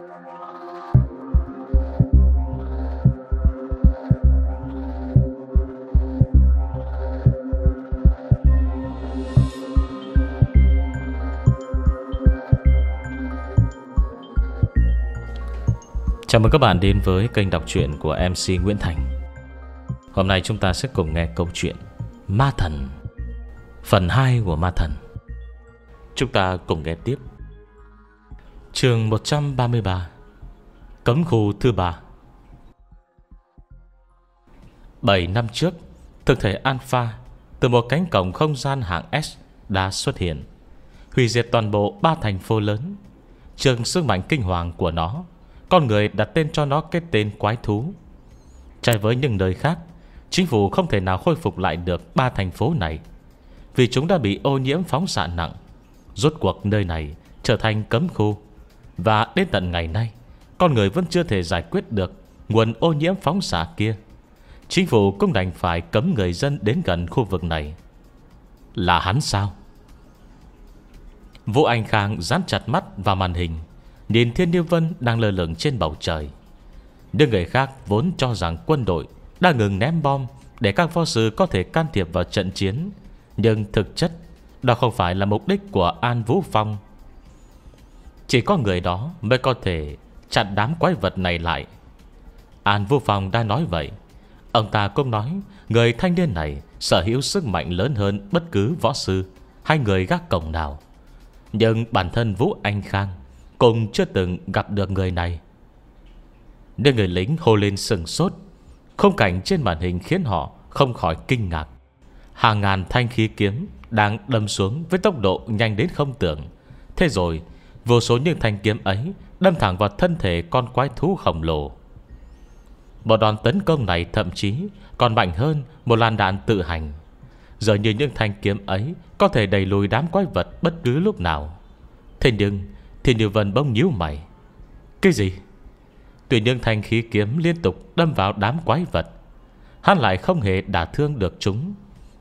Chào mừng các bạn đến với kênh đọc truyện của MC Nguyễn Thành. Hôm nay chúng ta sẽ cùng nghe câu chuyện Ma Thần, phần 2 của Ma Thần. Chúng ta cùng nghe tiếp Trường 133 Cấm khu thứ ba 7 năm trước Thực thể Alpha Từ một cánh cổng không gian hạng S Đã xuất hiện Hủy diệt toàn bộ ba thành phố lớn Trường sức mạnh kinh hoàng của nó Con người đặt tên cho nó cái tên quái thú Trái với những nơi khác Chính phủ không thể nào khôi phục lại được ba thành phố này Vì chúng đã bị ô nhiễm phóng xạ nặng Rốt cuộc nơi này trở thành cấm khu và đến tận ngày nay Con người vẫn chưa thể giải quyết được Nguồn ô nhiễm phóng xạ kia Chính phủ cũng đành phải cấm người dân đến gần khu vực này Là hắn sao? Vũ Anh Khang dán chặt mắt vào màn hình Nhìn Thiên Niêu Vân đang lơ lửng trên bầu trời Những người khác vốn cho rằng quân đội Đã ngừng ném bom Để các võ sư có thể can thiệp vào trận chiến Nhưng thực chất Đó không phải là mục đích của An Vũ Phong chỉ có người đó mới có thể chặn đám quái vật này lại An vô phòng đã nói vậy Ông ta cũng nói Người thanh niên này sở hữu sức mạnh lớn hơn bất cứ võ sư Hay người gác cổng nào Nhưng bản thân Vũ Anh Khang Cũng chưa từng gặp được người này Nên người lính hô lên sừng sốt khung cảnh trên màn hình khiến họ không khỏi kinh ngạc Hàng ngàn thanh khí kiếm đang đâm xuống với tốc độ nhanh đến không tưởng Thế rồi Vô số những thanh kiếm ấy Đâm thẳng vào thân thể con quái thú khổng lồ Một đòn tấn công này thậm chí Còn mạnh hơn một làn đạn tự hành Giờ như những thanh kiếm ấy Có thể đẩy lùi đám quái vật bất cứ lúc nào Thế nhưng thiên Như Vân bông nhíu mày Cái gì Tuy những thanh khí kiếm liên tục đâm vào đám quái vật Hắn lại không hề đả thương được chúng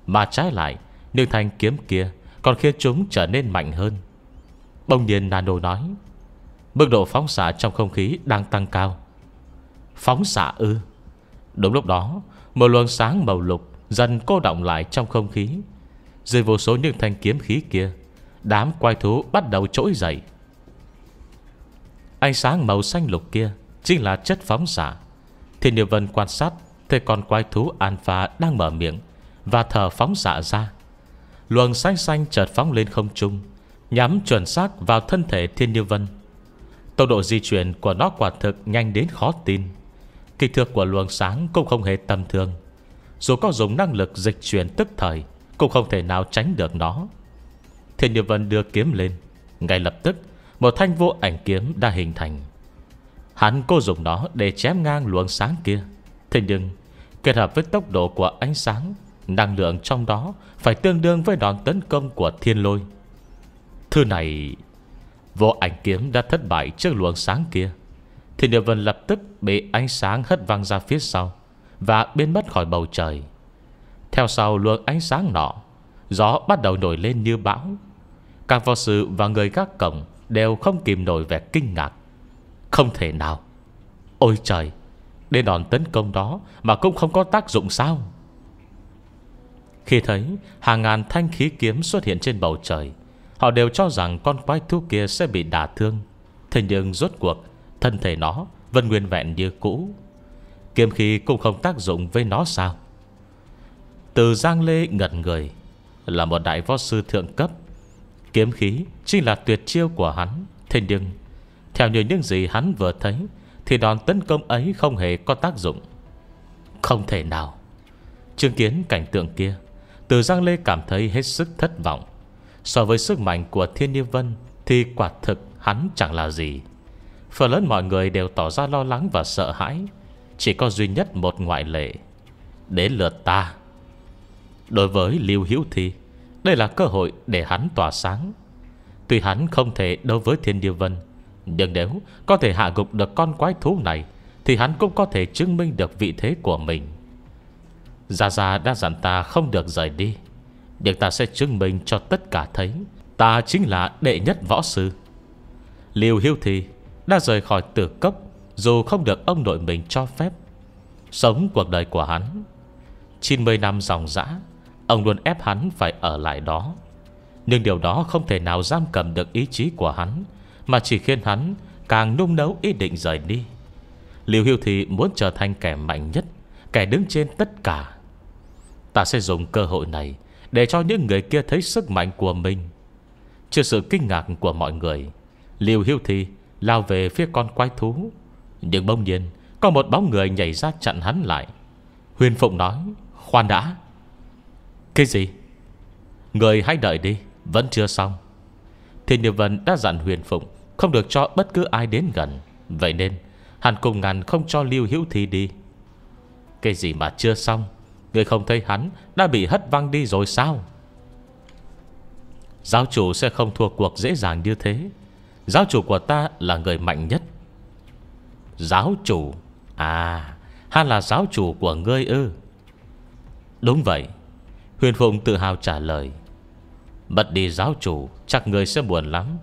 Mà trái lại Những thanh kiếm kia Còn khiến chúng trở nên mạnh hơn Bỗng nhiên Nano nói Mức độ phóng xạ trong không khí đang tăng cao Phóng xạ ư Đúng lúc đó Một luồng sáng màu lục Dần cô động lại trong không khí Dưới vô số những thanh kiếm khí kia Đám quai thú bắt đầu trỗi dậy Ánh sáng màu xanh lục kia Chính là chất phóng xạ Thiên Điều Vân quan sát Thấy con quái thú Alpha đang mở miệng Và thở phóng xạ ra Luồng xanh xanh chợt phóng lên không trung Nhắm chuẩn xác vào thân thể thiên như vân Tốc độ di chuyển của nó quả thực nhanh đến khó tin Kích thước của luồng sáng cũng không hề tầm thường Dù có dùng năng lực dịch chuyển tức thời Cũng không thể nào tránh được nó Thiên Như Vân đưa kiếm lên Ngay lập tức Một thanh vô ảnh kiếm đã hình thành Hắn cô dùng nó để chém ngang luồng sáng kia Thế nhưng Kết hợp với tốc độ của ánh sáng Năng lượng trong đó Phải tương đương với đòn tấn công của thiên lôi thư này Vô ảnh kiếm đã thất bại trước luồng sáng kia Thì địa vần lập tức Bị ánh sáng hất văng ra phía sau Và biến mất khỏi bầu trời Theo sau luồng ánh sáng nọ Gió bắt đầu nổi lên như bão Các võ sư và người gác cổng Đều không kìm nổi vẻ kinh ngạc Không thể nào Ôi trời Đến đòn tấn công đó mà cũng không có tác dụng sao Khi thấy hàng ngàn thanh khí kiếm xuất hiện trên bầu trời Họ đều cho rằng con quái thú kia sẽ bị đả thương Thế nhưng rốt cuộc Thân thể nó vẫn nguyên vẹn như cũ Kiếm khí cũng không tác dụng với nó sao Từ Giang Lê ngẩn người Là một đại võ sư thượng cấp Kiếm khí chính là tuyệt chiêu của hắn Thế nhưng Theo như những gì hắn vừa thấy Thì đòn tấn công ấy không hề có tác dụng Không thể nào Chứng kiến cảnh tượng kia Từ Giang Lê cảm thấy hết sức thất vọng So với sức mạnh của Thiên Niên Vân Thì quả thực hắn chẳng là gì Phần lớn mọi người đều tỏ ra lo lắng và sợ hãi Chỉ có duy nhất một ngoại lệ Đến lượt ta Đối với Lưu Hiếu Thi Đây là cơ hội để hắn tỏa sáng Tuy hắn không thể đối với Thiên Điêu Vân Nhưng nếu có thể hạ gục được con quái thú này Thì hắn cũng có thể chứng minh được vị thế của mình Gia Gia đã dặn ta không được rời đi nhưng ta sẽ chứng minh cho tất cả thấy Ta chính là đệ nhất võ sư Liêu Hiếu Thì Đã rời khỏi tử cấp Dù không được ông nội mình cho phép Sống cuộc đời của hắn 90 năm dòng dã Ông luôn ép hắn phải ở lại đó Nhưng điều đó không thể nào giam cầm được ý chí của hắn Mà chỉ khiến hắn càng nung nấu ý định rời đi Liêu Hiếu Thi muốn trở thành kẻ mạnh nhất Kẻ đứng trên tất cả Ta sẽ dùng cơ hội này để cho những người kia thấy sức mạnh của mình Trước sự kinh ngạc của mọi người Liều Hiếu thi Lao về phía con quái thú Nhưng bỗng nhiên Có một bóng người nhảy ra chặn hắn lại Huyền Phụng nói Khoan đã Cái gì Người hãy đợi đi Vẫn chưa xong Thiên Điều Vân đã dặn Huyền Phụng Không được cho bất cứ ai đến gần Vậy nên Hắn cùng ngàn không cho Lưu Hữu Thi đi Cái gì mà chưa xong Người không thấy hắn Đã bị hất văng đi rồi sao Giáo chủ sẽ không thua cuộc dễ dàng như thế Giáo chủ của ta là người mạnh nhất Giáo chủ À Hắn là giáo chủ của ngươi ư Đúng vậy Huyền Phụng tự hào trả lời Bật đi giáo chủ Chắc ngươi sẽ buồn lắm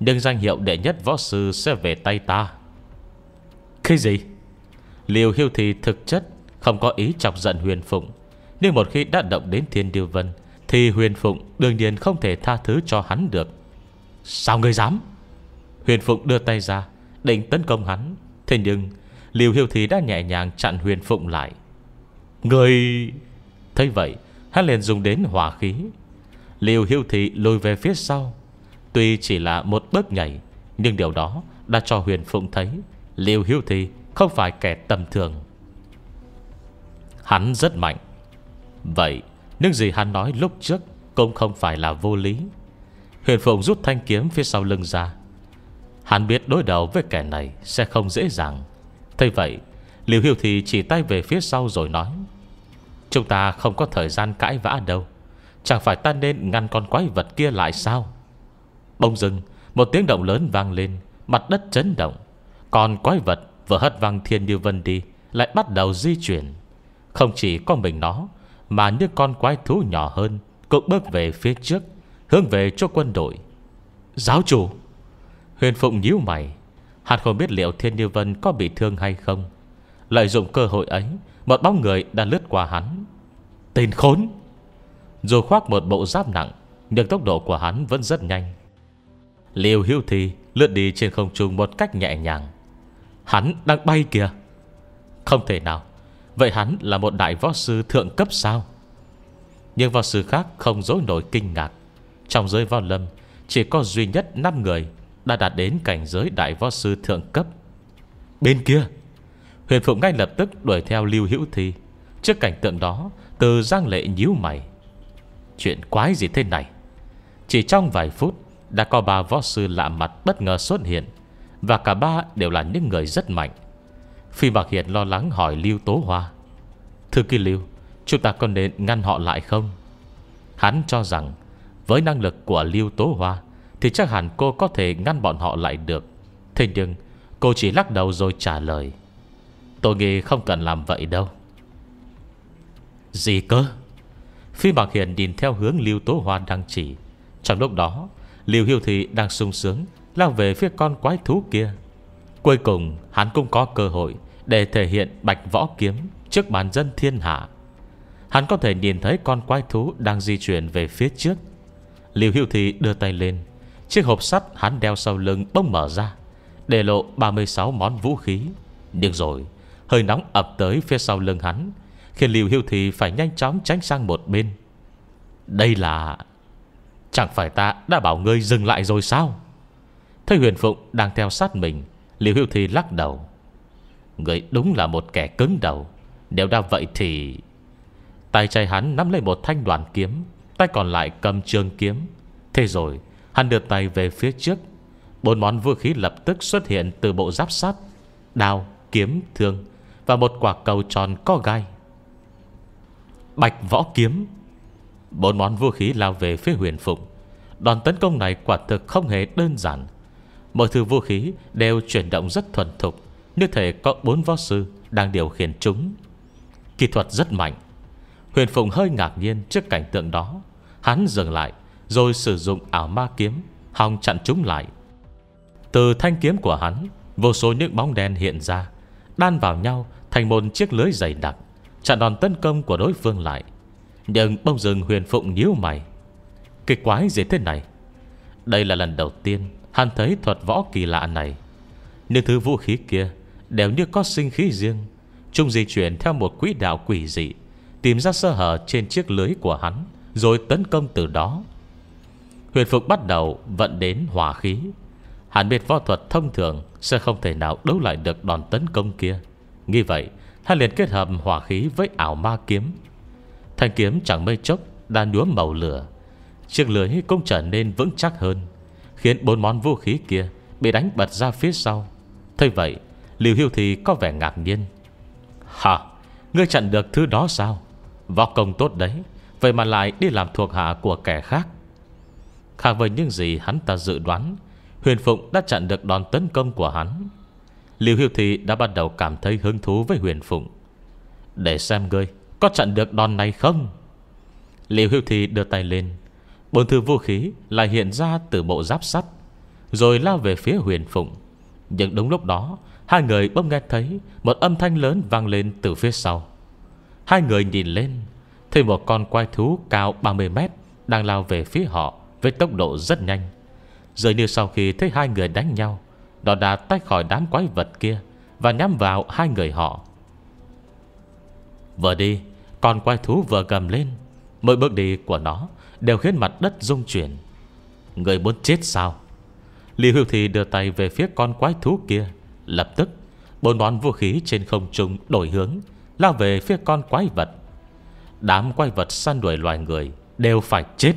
Nhưng danh hiệu đệ nhất võ sư sẽ về tay ta Khi gì Liều hiêu thì thực chất không có ý chọc giận Huyền Phụng Nhưng một khi đã động đến Thiên Điêu Vân Thì Huyền Phụng đương nhiên không thể tha thứ cho hắn được Sao ngươi dám Huyền Phụng đưa tay ra Định tấn công hắn Thế nhưng Liều Hiêu Thí đã nhẹ nhàng chặn Huyền Phụng lại Người Thấy vậy Hắn liền dùng đến hỏa khí Liều Hiêu Thí lùi về phía sau Tuy chỉ là một bước nhảy Nhưng điều đó đã cho Huyền Phụng thấy Liều Hiêu Thí không phải kẻ tầm thường Hắn rất mạnh Vậy những gì hắn nói lúc trước Cũng không phải là vô lý Huyền Phụng rút thanh kiếm phía sau lưng ra Hắn biết đối đầu với kẻ này Sẽ không dễ dàng Thế vậy Liều Hiêu thì chỉ tay về phía sau rồi nói Chúng ta không có thời gian cãi vã đâu Chẳng phải ta nên ngăn con quái vật kia lại sao Bông dưng Một tiếng động lớn vang lên Mặt đất chấn động Còn quái vật vừa hất văng thiên điêu vân đi Lại bắt đầu di chuyển không chỉ có mình nó Mà những con quái thú nhỏ hơn Cũng bước về phía trước Hướng về cho quân đội Giáo chủ Huyền Phụng nhíu mày Hắn không biết liệu Thiên Như Vân có bị thương hay không Lợi dụng cơ hội ấy Một bóng người đã lướt qua hắn Tên khốn Dù khoác một bộ giáp nặng Nhưng tốc độ của hắn vẫn rất nhanh Liều hưu thì lướt đi trên không trung một cách nhẹ nhàng Hắn đang bay kìa Không thể nào Vậy hắn là một đại võ sư thượng cấp sao Nhưng võ sư khác không dối nổi kinh ngạc Trong giới võ lâm Chỉ có duy nhất 5 người Đã đạt đến cảnh giới đại võ sư thượng cấp Bên kia Huyền Phụng ngay lập tức đuổi theo Lưu Hữu Thi Trước cảnh tượng đó Từ Giang Lệ nhíu mày Chuyện quái gì thế này Chỉ trong vài phút Đã có ba võ sư lạ mặt bất ngờ xuất hiện Và cả ba đều là những người rất mạnh Phi Bạc Hiền lo lắng hỏi Lưu Tố Hoa "Thưa ký Lưu Chúng ta có nên ngăn họ lại không Hắn cho rằng Với năng lực của Lưu Tố Hoa Thì chắc hẳn cô có thể ngăn bọn họ lại được Thế nhưng Cô chỉ lắc đầu rồi trả lời Tôi nghĩ không cần làm vậy đâu Gì cơ Phi Bạc Hiền nhìn theo hướng Lưu Tố Hoa đang chỉ Trong lúc đó Lưu Hiêu Thị đang sung sướng Lao về phía con quái thú kia Cuối cùng hắn cũng có cơ hội Để thể hiện bạch võ kiếm Trước bàn dân thiên hạ Hắn có thể nhìn thấy con quái thú Đang di chuyển về phía trước Liều hưu thì đưa tay lên Chiếc hộp sắt hắn đeo sau lưng bỗng mở ra Để lộ 36 món vũ khí Nhưng rồi Hơi nóng ập tới phía sau lưng hắn Khiến Liều hưu thì phải nhanh chóng tránh sang một bên Đây là Chẳng phải ta đã bảo ngươi dừng lại rồi sao Thấy huyền phụng đang theo sát mình Liêu Hiếu Thi lắc đầu Người đúng là một kẻ cứng đầu Nếu đã vậy thì Tay trái hắn nắm lấy một thanh đoàn kiếm Tay còn lại cầm trường kiếm Thế rồi hắn đưa tay về phía trước Bốn món vũ khí lập tức xuất hiện Từ bộ giáp sắt Đao, kiếm, thương Và một quả cầu tròn có gai Bạch võ kiếm Bốn món vũ khí lao về phía huyền phụng Đòn tấn công này quả thực không hề đơn giản Mọi thứ vũ khí đều chuyển động rất thuần thục Như thể có bốn võ sư đang điều khiển chúng Kỹ thuật rất mạnh Huyền Phụng hơi ngạc nhiên trước cảnh tượng đó Hắn dừng lại Rồi sử dụng ảo ma kiếm Hòng chặn chúng lại Từ thanh kiếm của hắn Vô số những bóng đen hiện ra Đan vào nhau thành một chiếc lưới dày đặc Chặn đòn tấn công của đối phương lại Nhưng bông rừng huyền phụng nhíu mày kỳ quái gì thế này Đây là lần đầu tiên Hắn thấy thuật võ kỳ lạ này Những thứ vũ khí kia Đều như có sinh khí riêng Trung di chuyển theo một quỹ đạo quỷ dị Tìm ra sơ hở trên chiếc lưới của hắn Rồi tấn công từ đó Huyền Phục bắt đầu vận đến hỏa khí Hắn biết võ thuật thông thường Sẽ không thể nào đấu lại được đòn tấn công kia nghi vậy Hắn liền kết hợp hỏa khí với ảo ma kiếm Thanh kiếm chẳng mây chốc Đã nhuốm màu lửa Chiếc lưới cũng trở nên vững chắc hơn Khiến bốn món vũ khí kia Bị đánh bật ra phía sau Thế vậy Liều Hưu thì có vẻ ngạc nhiên Hả Ngươi chặn được thứ đó sao Võ công tốt đấy Vậy mà lại đi làm thuộc hạ của kẻ khác Khác với những gì hắn ta dự đoán Huyền Phụng đã chặn được đòn tấn công của hắn Liều Hưu thì đã bắt đầu cảm thấy hứng thú với Huyền Phụng Để xem ngươi Có chặn được đòn này không Liễu Hiêu Thị đưa tay lên Bốn thứ vũ khí lại hiện ra từ bộ giáp sắt Rồi lao về phía huyền phụng Nhưng đúng lúc đó Hai người bỗng nghe thấy Một âm thanh lớn vang lên từ phía sau Hai người nhìn lên Thì một con quai thú cao 30 mét Đang lao về phía họ Với tốc độ rất nhanh Dường như sau khi thấy hai người đánh nhau Nó đã tách khỏi đám quái vật kia Và nhắm vào hai người họ Vừa đi Con quai thú vừa gầm lên Mỗi bước đi của nó Đều khiến mặt đất rung chuyển Người muốn chết sao Lý Hưu thì đưa tay về phía con quái thú kia Lập tức Bốn món vũ khí trên không trung đổi hướng Lao về phía con quái vật Đám quái vật săn đuổi loài người Đều phải chết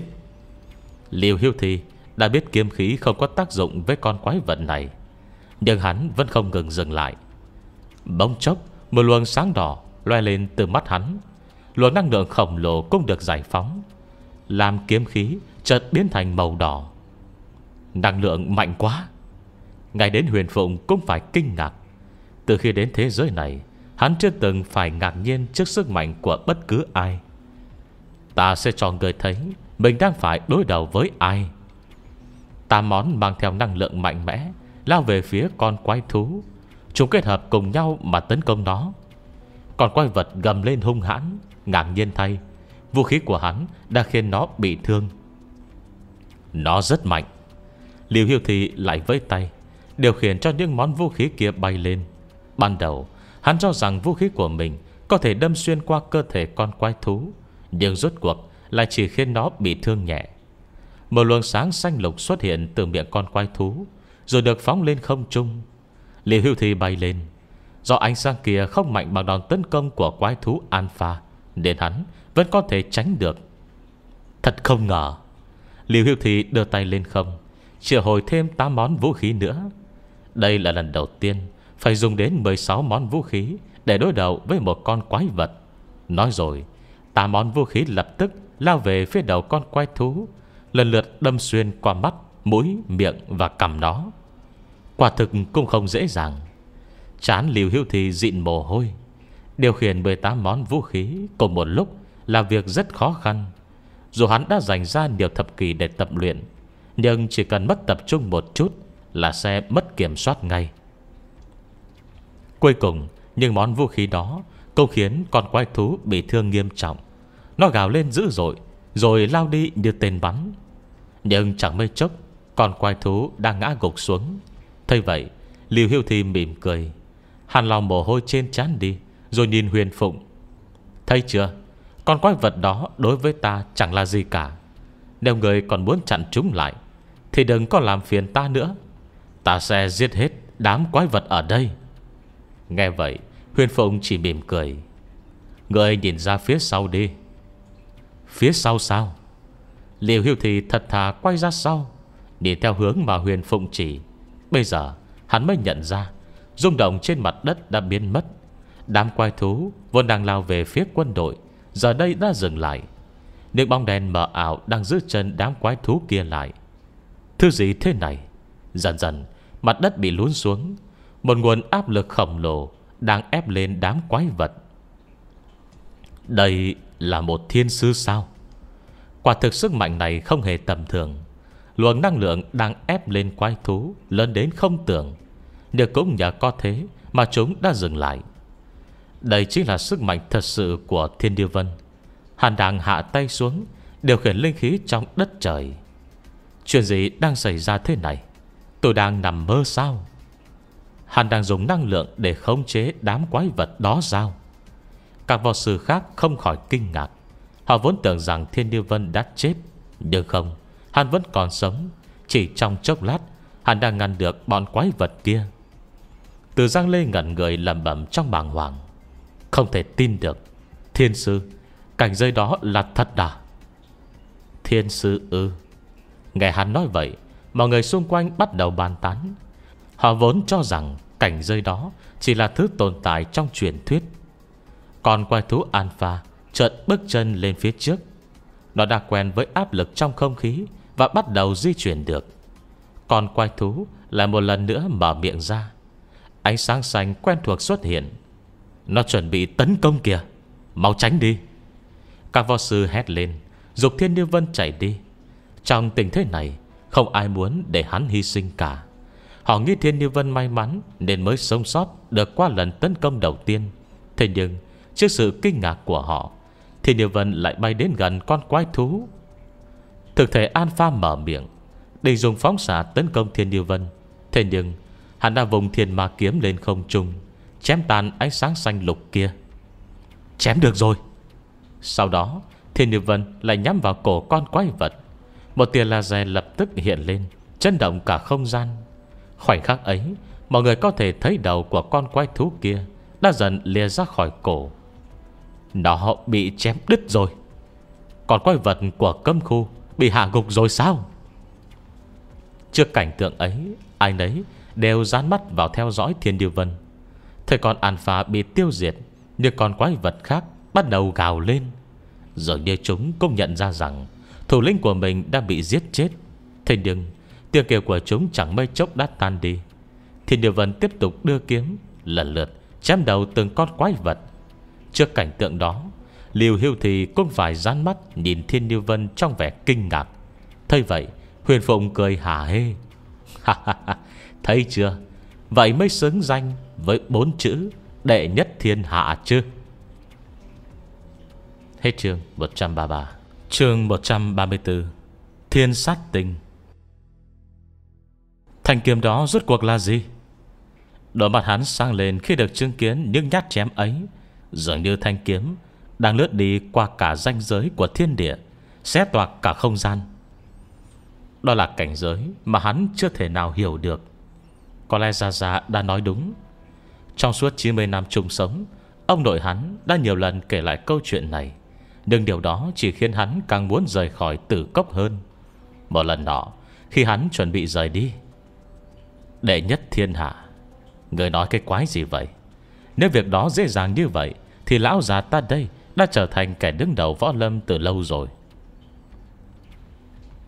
Liêu Hưu Thi đã biết kiếm khí không có tác dụng với con quái vật này Nhưng hắn vẫn không ngừng dừng lại Bỗng chốc Một luồng sáng đỏ loe lên từ mắt hắn Luồng năng lượng khổng lồ cũng được giải phóng làm kiếm khí chợt biến thành màu đỏ Năng lượng mạnh quá Ngay đến huyền phụng cũng phải kinh ngạc Từ khi đến thế giới này Hắn chưa từng phải ngạc nhiên trước sức mạnh của bất cứ ai Ta sẽ cho người thấy Mình đang phải đối đầu với ai ta món mang theo năng lượng mạnh mẽ Lao về phía con quái thú Chúng kết hợp cùng nhau mà tấn công nó con quái vật gầm lên hung hãn Ngạc nhiên thay Vũ khí của hắn đã khiến nó bị thương Nó rất mạnh Liều Hiêu Thị lại với tay Điều khiển cho những món vũ khí kia bay lên Ban đầu Hắn cho rằng vũ khí của mình Có thể đâm xuyên qua cơ thể con quái thú Nhưng rốt cuộc Lại chỉ khiến nó bị thương nhẹ Một luồng sáng xanh lục xuất hiện từ miệng con quái thú Rồi được phóng lên không trung Liều Hiêu Thị bay lên Do ánh sáng kia không mạnh bằng đòn tấn công của quái thú Alpha Nên hắn vẫn có thể tránh được Thật không ngờ liều Hiếu Thị đưa tay lên không Triệu hồi thêm 8 món vũ khí nữa Đây là lần đầu tiên Phải dùng đến 16 món vũ khí Để đối đầu với một con quái vật Nói rồi 8 món vũ khí lập tức Lao về phía đầu con quái thú Lần lượt đâm xuyên qua mắt Mũi, miệng và cằm nó Quả thực cũng không dễ dàng Chán liều Hiếu Thị dịn mồ hôi Điều khiển 18 món vũ khí Cùng một lúc là việc rất khó khăn. Dù hắn đã dành ra nhiều thập kỷ để tập luyện, nhưng chỉ cần mất tập trung một chút là sẽ mất kiểm soát ngay. Cuối cùng, những món vũ khí đó cũng khiến con quái thú bị thương nghiêm trọng. Nó gào lên dữ dội, rồi lao đi như tên bắn. Nhưng chẳng mấy chốc, con quái thú đang ngã gục xuống. Thấy vậy, Liêu Hiêu Thì mỉm cười. Hàn lòng mồ hôi trên chán đi, rồi nhìn Huyền Phụng. Thấy chưa, con quái vật đó đối với ta chẳng là gì cả Nếu người còn muốn chặn chúng lại Thì đừng có làm phiền ta nữa Ta sẽ giết hết đám quái vật ở đây Nghe vậy huyền Phụng chỉ mỉm cười Người nhìn ra phía sau đi Phía sau sao Liều Hiêu thì thật thà quay ra sau Nhìn theo hướng mà Huyền Phụng chỉ Bây giờ hắn mới nhận ra rung động trên mặt đất đã biến mất Đám quái thú vốn đang lao về phía quân đội Giờ đây đã dừng lại Những bóng đèn mờ ảo đang giữ chân đám quái thú kia lại Thứ gì thế này Dần dần Mặt đất bị lún xuống Một nguồn áp lực khổng lồ Đang ép lên đám quái vật Đây là một thiên sư sao Quả thực sức mạnh này không hề tầm thường Luồng năng lượng đang ép lên quái thú Lớn đến không tưởng Nhưng cũng nhờ có thế Mà chúng đã dừng lại đây chính là sức mạnh thật sự của Thiên Điêu Vân Hàn đang hạ tay xuống Điều khiển linh khí trong đất trời Chuyện gì đang xảy ra thế này Tôi đang nằm mơ sao Hàn đang dùng năng lượng Để khống chế đám quái vật đó sao Các võ sư khác không khỏi kinh ngạc Họ vốn tưởng rằng Thiên Điêu Vân đã chết Nhưng không Hàn vẫn còn sống Chỉ trong chốc lát Hàn đang ngăn được bọn quái vật kia Từ Giang Lê ngẩn người lầm bẩm trong bàng hoàng không thể tin được Thiên sư Cảnh giới đó là thật à Thiên sư ư ừ. Nghe hắn nói vậy Mọi người xung quanh bắt đầu bàn tán Họ vốn cho rằng cảnh giới đó Chỉ là thứ tồn tại trong truyền thuyết Còn quái thú Alpha Chợt bước chân lên phía trước Nó đã quen với áp lực trong không khí Và bắt đầu di chuyển được Còn quái thú lại một lần nữa mở miệng ra Ánh sáng xanh quen thuộc xuất hiện nó chuẩn bị tấn công kìa Mau tránh đi Các võ sư hét lên Dục thiên niên vân chạy đi Trong tình thế này Không ai muốn để hắn hy sinh cả Họ nghĩ thiên niên vân may mắn Nên mới sống sót được qua lần tấn công đầu tiên Thế nhưng Trước sự kinh ngạc của họ Thiên niên vân lại bay đến gần con quái thú Thực thể Alpha mở miệng Định dùng phóng xạ tấn công thiên niên vân Thế nhưng Hắn đã vùng thiên ma kiếm lên không trung Chém tàn ánh sáng xanh lục kia Chém được rồi Sau đó Thiên Niệm Vân lại nhắm vào cổ con quái vật Một tia laser lập tức hiện lên Chấn động cả không gian Khoảnh khắc ấy Mọi người có thể thấy đầu của con quái thú kia Đã dần lìa ra khỏi cổ Nó bị chém đứt rồi Còn quái vật của cấm khu Bị hạ gục rồi sao Trước cảnh tượng ấy Ai nấy đều dán mắt vào theo dõi Thiên Điều Vân Thời con Alpha bị tiêu diệt Những con quái vật khác bắt đầu gào lên rồi như chúng cũng nhận ra rằng Thủ lĩnh của mình đã bị giết chết Thế nhưng Tiếng kêu của chúng chẳng mấy chốc đã tan đi Thiên Địa Vân tiếp tục đưa kiếm Lần lượt chém đầu từng con quái vật Trước cảnh tượng đó Liều Hiêu Thì cũng phải dán mắt Nhìn Thiên Địa Vân trong vẻ kinh ngạc thay vậy Huyền Phụng cười hả hê Thấy chưa Vậy mới xứng danh với bốn chữ đệ nhất thiên hạ chứ. Hết chương 133. Chương 134. Thiên sát tình. Thanh kiếm đó rốt cuộc là gì? Đôi mặt hắn sang lên khi được chứng kiến những nhát chém ấy, dường như thanh kiếm đang lướt đi qua cả ranh giới của thiên địa, xé toạc cả không gian. Đó là cảnh giới mà hắn chưa thể nào hiểu được. Có lẽ Gia Gia đã nói đúng. Trong suốt 90 năm chung sống Ông nội hắn đã nhiều lần kể lại câu chuyện này Nhưng điều đó chỉ khiến hắn càng muốn rời khỏi tử cốc hơn Một lần nọ Khi hắn chuẩn bị rời đi Đệ nhất thiên hạ Người nói cái quái gì vậy Nếu việc đó dễ dàng như vậy Thì lão già ta đây Đã trở thành kẻ đứng đầu võ lâm từ lâu rồi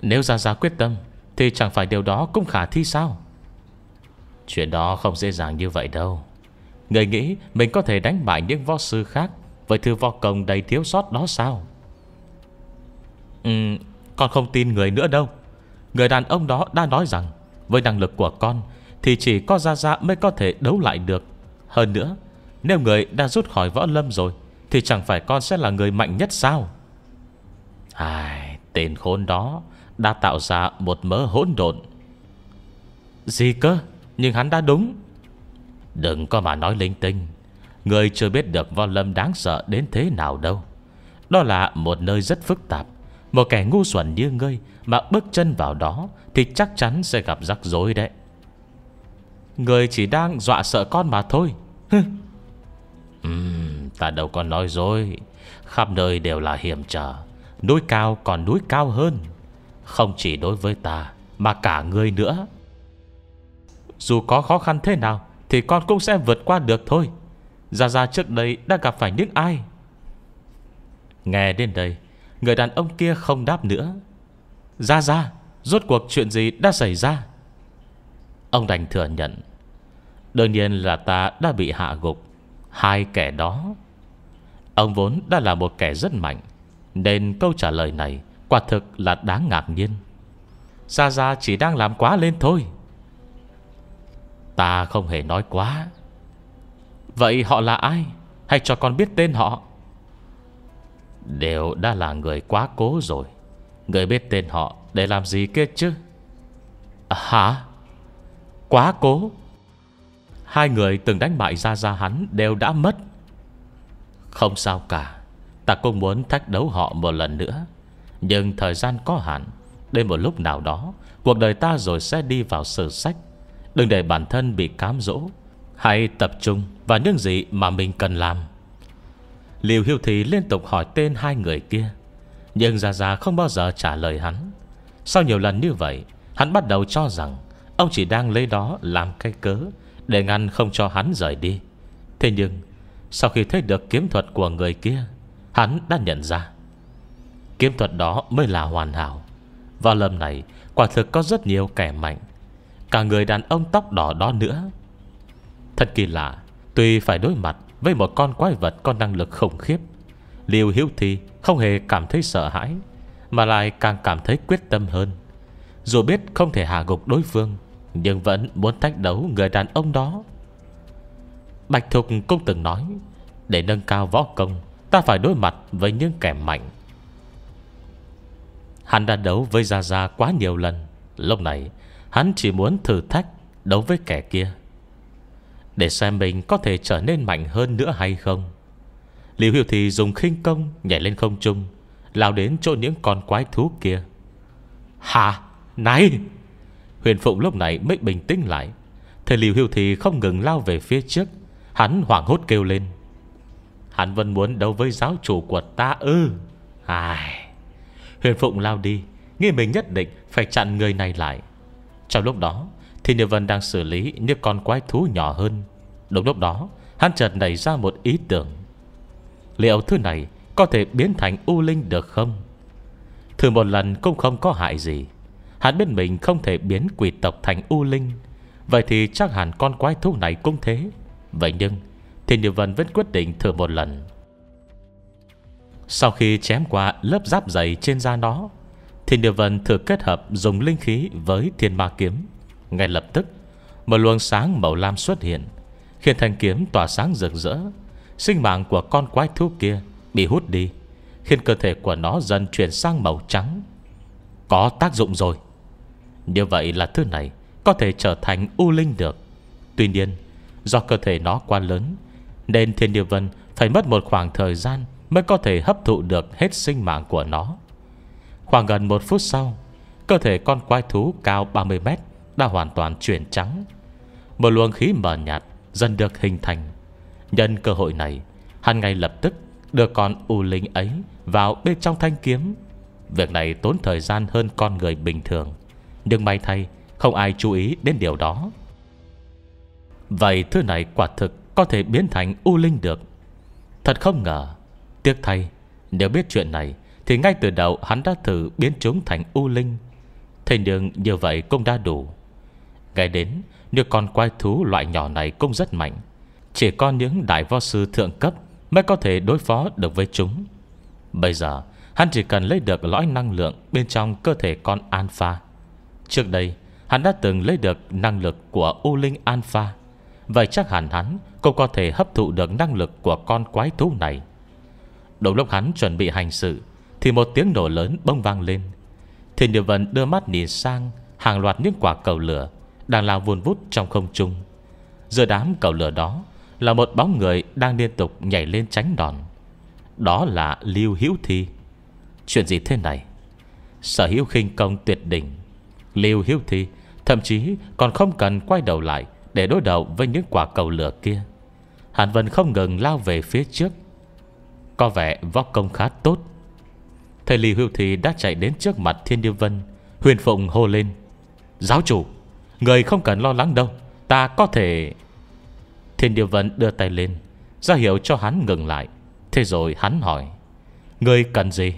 Nếu ra ra quyết tâm Thì chẳng phải điều đó cũng khả thi sao Chuyện đó không dễ dàng như vậy đâu Người nghĩ mình có thể đánh bại những võ sư khác Với thứ võ công đầy thiếu sót đó sao ừ, Con không tin người nữa đâu Người đàn ông đó đã nói rằng Với năng lực của con Thì chỉ có Gia Gia mới có thể đấu lại được Hơn nữa Nếu người đã rút khỏi võ lâm rồi Thì chẳng phải con sẽ là người mạnh nhất sao Ai, Tên khốn đó Đã tạo ra một mớ hỗn độn Gì cơ Nhưng hắn đã đúng Đừng có mà nói linh tinh Người chưa biết được Võ Lâm đáng sợ đến thế nào đâu Đó là một nơi rất phức tạp Một kẻ ngu xuẩn như ngươi Mà bước chân vào đó Thì chắc chắn sẽ gặp rắc rối đấy Người chỉ đang dọa sợ con mà thôi uhm, Ta đâu có nói dối Khắp nơi đều là hiểm trở Núi cao còn núi cao hơn Không chỉ đối với ta Mà cả người nữa Dù có khó khăn thế nào thì con cũng sẽ vượt qua được thôi Gia Gia trước đây đã gặp phải những ai Nghe đến đây Người đàn ông kia không đáp nữa Gia Gia Rốt cuộc chuyện gì đã xảy ra Ông đành thừa nhận Đương nhiên là ta đã bị hạ gục Hai kẻ đó Ông vốn đã là một kẻ rất mạnh Nên câu trả lời này Quả thực là đáng ngạc nhiên Gia Gia chỉ đang làm quá lên thôi Ta không hề nói quá Vậy họ là ai Hãy cho con biết tên họ Đều đã là người quá cố rồi Người biết tên họ Để làm gì kia chứ à, Hả Quá cố Hai người từng đánh bại ra ra hắn Đều đã mất Không sao cả Ta cũng muốn thách đấu họ một lần nữa Nhưng thời gian có hạn Đến một lúc nào đó Cuộc đời ta rồi sẽ đi vào sử sách Đừng để bản thân bị cám dỗ Hãy tập trung vào những gì mà mình cần làm Liều Hiêu Thị liên tục hỏi tên hai người kia Nhưng Gia Gia không bao giờ trả lời hắn Sau nhiều lần như vậy Hắn bắt đầu cho rằng Ông chỉ đang lấy đó làm cái cớ Để ngăn không cho hắn rời đi Thế nhưng Sau khi thấy được kiếm thuật của người kia Hắn đã nhận ra Kiếm thuật đó mới là hoàn hảo Vào lần này Quả thực có rất nhiều kẻ mạnh Cả người đàn ông tóc đỏ đó nữa Thật kỳ lạ Tuy phải đối mặt với một con quái vật Có năng lực khủng khiếp Liêu Hiếu Thi không hề cảm thấy sợ hãi Mà lại càng cảm thấy quyết tâm hơn Dù biết không thể hạ gục đối phương Nhưng vẫn muốn thách đấu người đàn ông đó Bạch Thục cũng từng nói Để nâng cao võ công Ta phải đối mặt với những kẻ mạnh Hắn đã đấu với Gia Gia quá nhiều lần Lúc này Hắn chỉ muốn thử thách Đấu với kẻ kia Để xem mình có thể trở nên mạnh hơn nữa hay không Liễu Hiểu thì dùng khinh công Nhảy lên không trung Lao đến chỗ những con quái thú kia hà Này! Huyền Phụng lúc này mới bình tĩnh lại Thầy Liễu Hiểu thì không ngừng lao về phía trước Hắn hoảng hốt kêu lên Hắn vẫn muốn đấu với giáo chủ của ta ư ừ. Ai... Huyền Phụng lao đi Nghĩ mình nhất định phải chặn người này lại trong lúc đó Thì Niệm Vân đang xử lý như con quái thú nhỏ hơn Đúng lúc đó Hắn chợt nảy ra một ý tưởng Liệu thứ này có thể biến thành u linh được không? Thử một lần cũng không có hại gì Hắn biết mình không thể biến quỷ tộc thành u linh Vậy thì chắc hẳn con quái thú này cũng thế Vậy nhưng Thì Niệm Vân vẫn quyết định thử một lần Sau khi chém qua lớp giáp dày trên da nó Thiên địa vận thử kết hợp dùng linh khí với thiên ma kiếm. Ngay lập tức, một luồng sáng màu lam xuất hiện, khiến thanh kiếm tỏa sáng rực rỡ. Sinh mạng của con quái thú kia bị hút đi, khiến cơ thể của nó dần chuyển sang màu trắng. Có tác dụng rồi. Như vậy là thứ này có thể trở thành u linh được. Tuy nhiên, do cơ thể nó quá lớn, nên thiên địa vân phải mất một khoảng thời gian mới có thể hấp thụ được hết sinh mạng của nó. Khoảng gần một phút sau Cơ thể con quái thú cao 30 mét Đã hoàn toàn chuyển trắng Một luồng khí mờ nhạt Dần được hình thành Nhân cơ hội này Hắn ngay lập tức đưa con u linh ấy Vào bên trong thanh kiếm Việc này tốn thời gian hơn con người bình thường Nhưng may thay Không ai chú ý đến điều đó Vậy thứ này quả thực Có thể biến thành u linh được Thật không ngờ Tiếc thay Nếu biết chuyện này thì ngay từ đầu hắn đã thử biến chúng thành u linh Thế nhưng như vậy cũng đã đủ Ngay đến Như con quái thú loại nhỏ này cũng rất mạnh Chỉ có những đại võ sư thượng cấp Mới có thể đối phó được với chúng Bây giờ Hắn chỉ cần lấy được lõi năng lượng Bên trong cơ thể con Alpha Trước đây Hắn đã từng lấy được năng lực của U Linh Alpha Vậy chắc hẳn hắn Cũng có thể hấp thụ được năng lực của con quái thú này Đúng lúc hắn chuẩn bị hành sự thì một tiếng nổ lớn bông vang lên Thiên địa vận đưa mắt nhìn sang Hàng loạt những quả cầu lửa Đang lao vun vút trong không trung Giữa đám cầu lửa đó Là một bóng người đang liên tục nhảy lên tránh đòn Đó là Lưu Hữu Thi Chuyện gì thế này Sở hữu khinh công tuyệt đỉnh Lưu Hiếu Thi Thậm chí còn không cần quay đầu lại Để đối đầu với những quả cầu lửa kia Hàn Vân không ngừng lao về phía trước Có vẻ võ công khá tốt Thầy Lý Hưu Thị đã chạy đến trước mặt Thiên Điêu Vân Huyền Phụng hô lên Giáo chủ Người không cần lo lắng đâu Ta có thể Thiên Điêu Vân đưa tay lên ra hiệu cho hắn ngừng lại Thế rồi hắn hỏi Người cần gì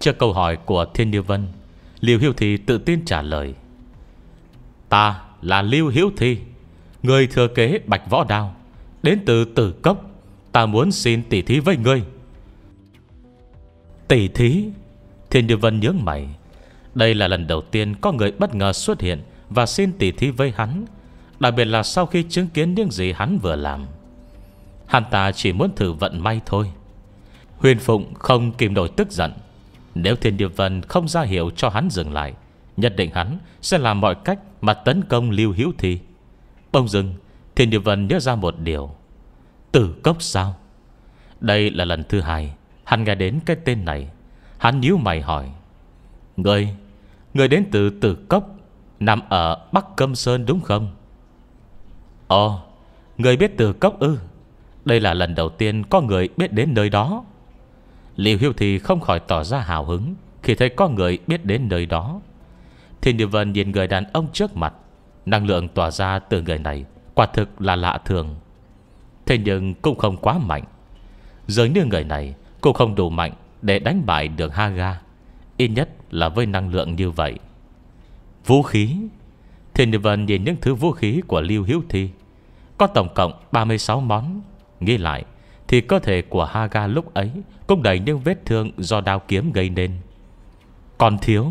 Trước câu hỏi của Thiên Điêu Vân Liêu Hiếu Thi tự tin trả lời Ta là Liêu Hiếu Thi Người thừa kế Bạch Võ Đao Đến từ Tử Cốc Ta muốn xin tỉ thí với ngươi Tỷ thí Thiên Như Vân nhướng mày Đây là lần đầu tiên có người bất ngờ xuất hiện Và xin tỷ thí với hắn Đặc biệt là sau khi chứng kiến những gì hắn vừa làm Hắn ta chỉ muốn thử vận may thôi Huyền Phụng không kìm nổi tức giận Nếu Thiên Điệp Vân không ra hiệu cho hắn dừng lại Nhất định hắn sẽ làm mọi cách Mà tấn công Lưu Hiếu Thi Bông dừng Thiên Điệp Vân nhớ ra một điều Tử cốc sao Đây là lần thứ hai Hắn nghe đến cái tên này Hắn nhíu mày hỏi Người Người đến từ Tử Cốc Nằm ở Bắc Câm Sơn đúng không Ồ ờ, Người biết Tử Cốc ư Đây là lần đầu tiên có người biết đến nơi đó Liều Hiếu thì không khỏi tỏ ra hào hứng Khi thấy có người biết đến nơi đó Thiên Điều Vân nhìn người đàn ông trước mặt Năng lượng tỏa ra từ người này Quả thực là lạ thường Thế nhưng cũng không quá mạnh Dường như người này cũng không đủ mạnh để đánh bại được Haga Ít nhất là với năng lượng như vậy Vũ khí Thiên Như Vân nhìn những thứ vũ khí của Lưu Hiếu Thi Có tổng cộng 36 món Nghĩ lại Thì cơ thể của Haga lúc ấy Cũng đầy những vết thương do đao kiếm gây nên Còn thiếu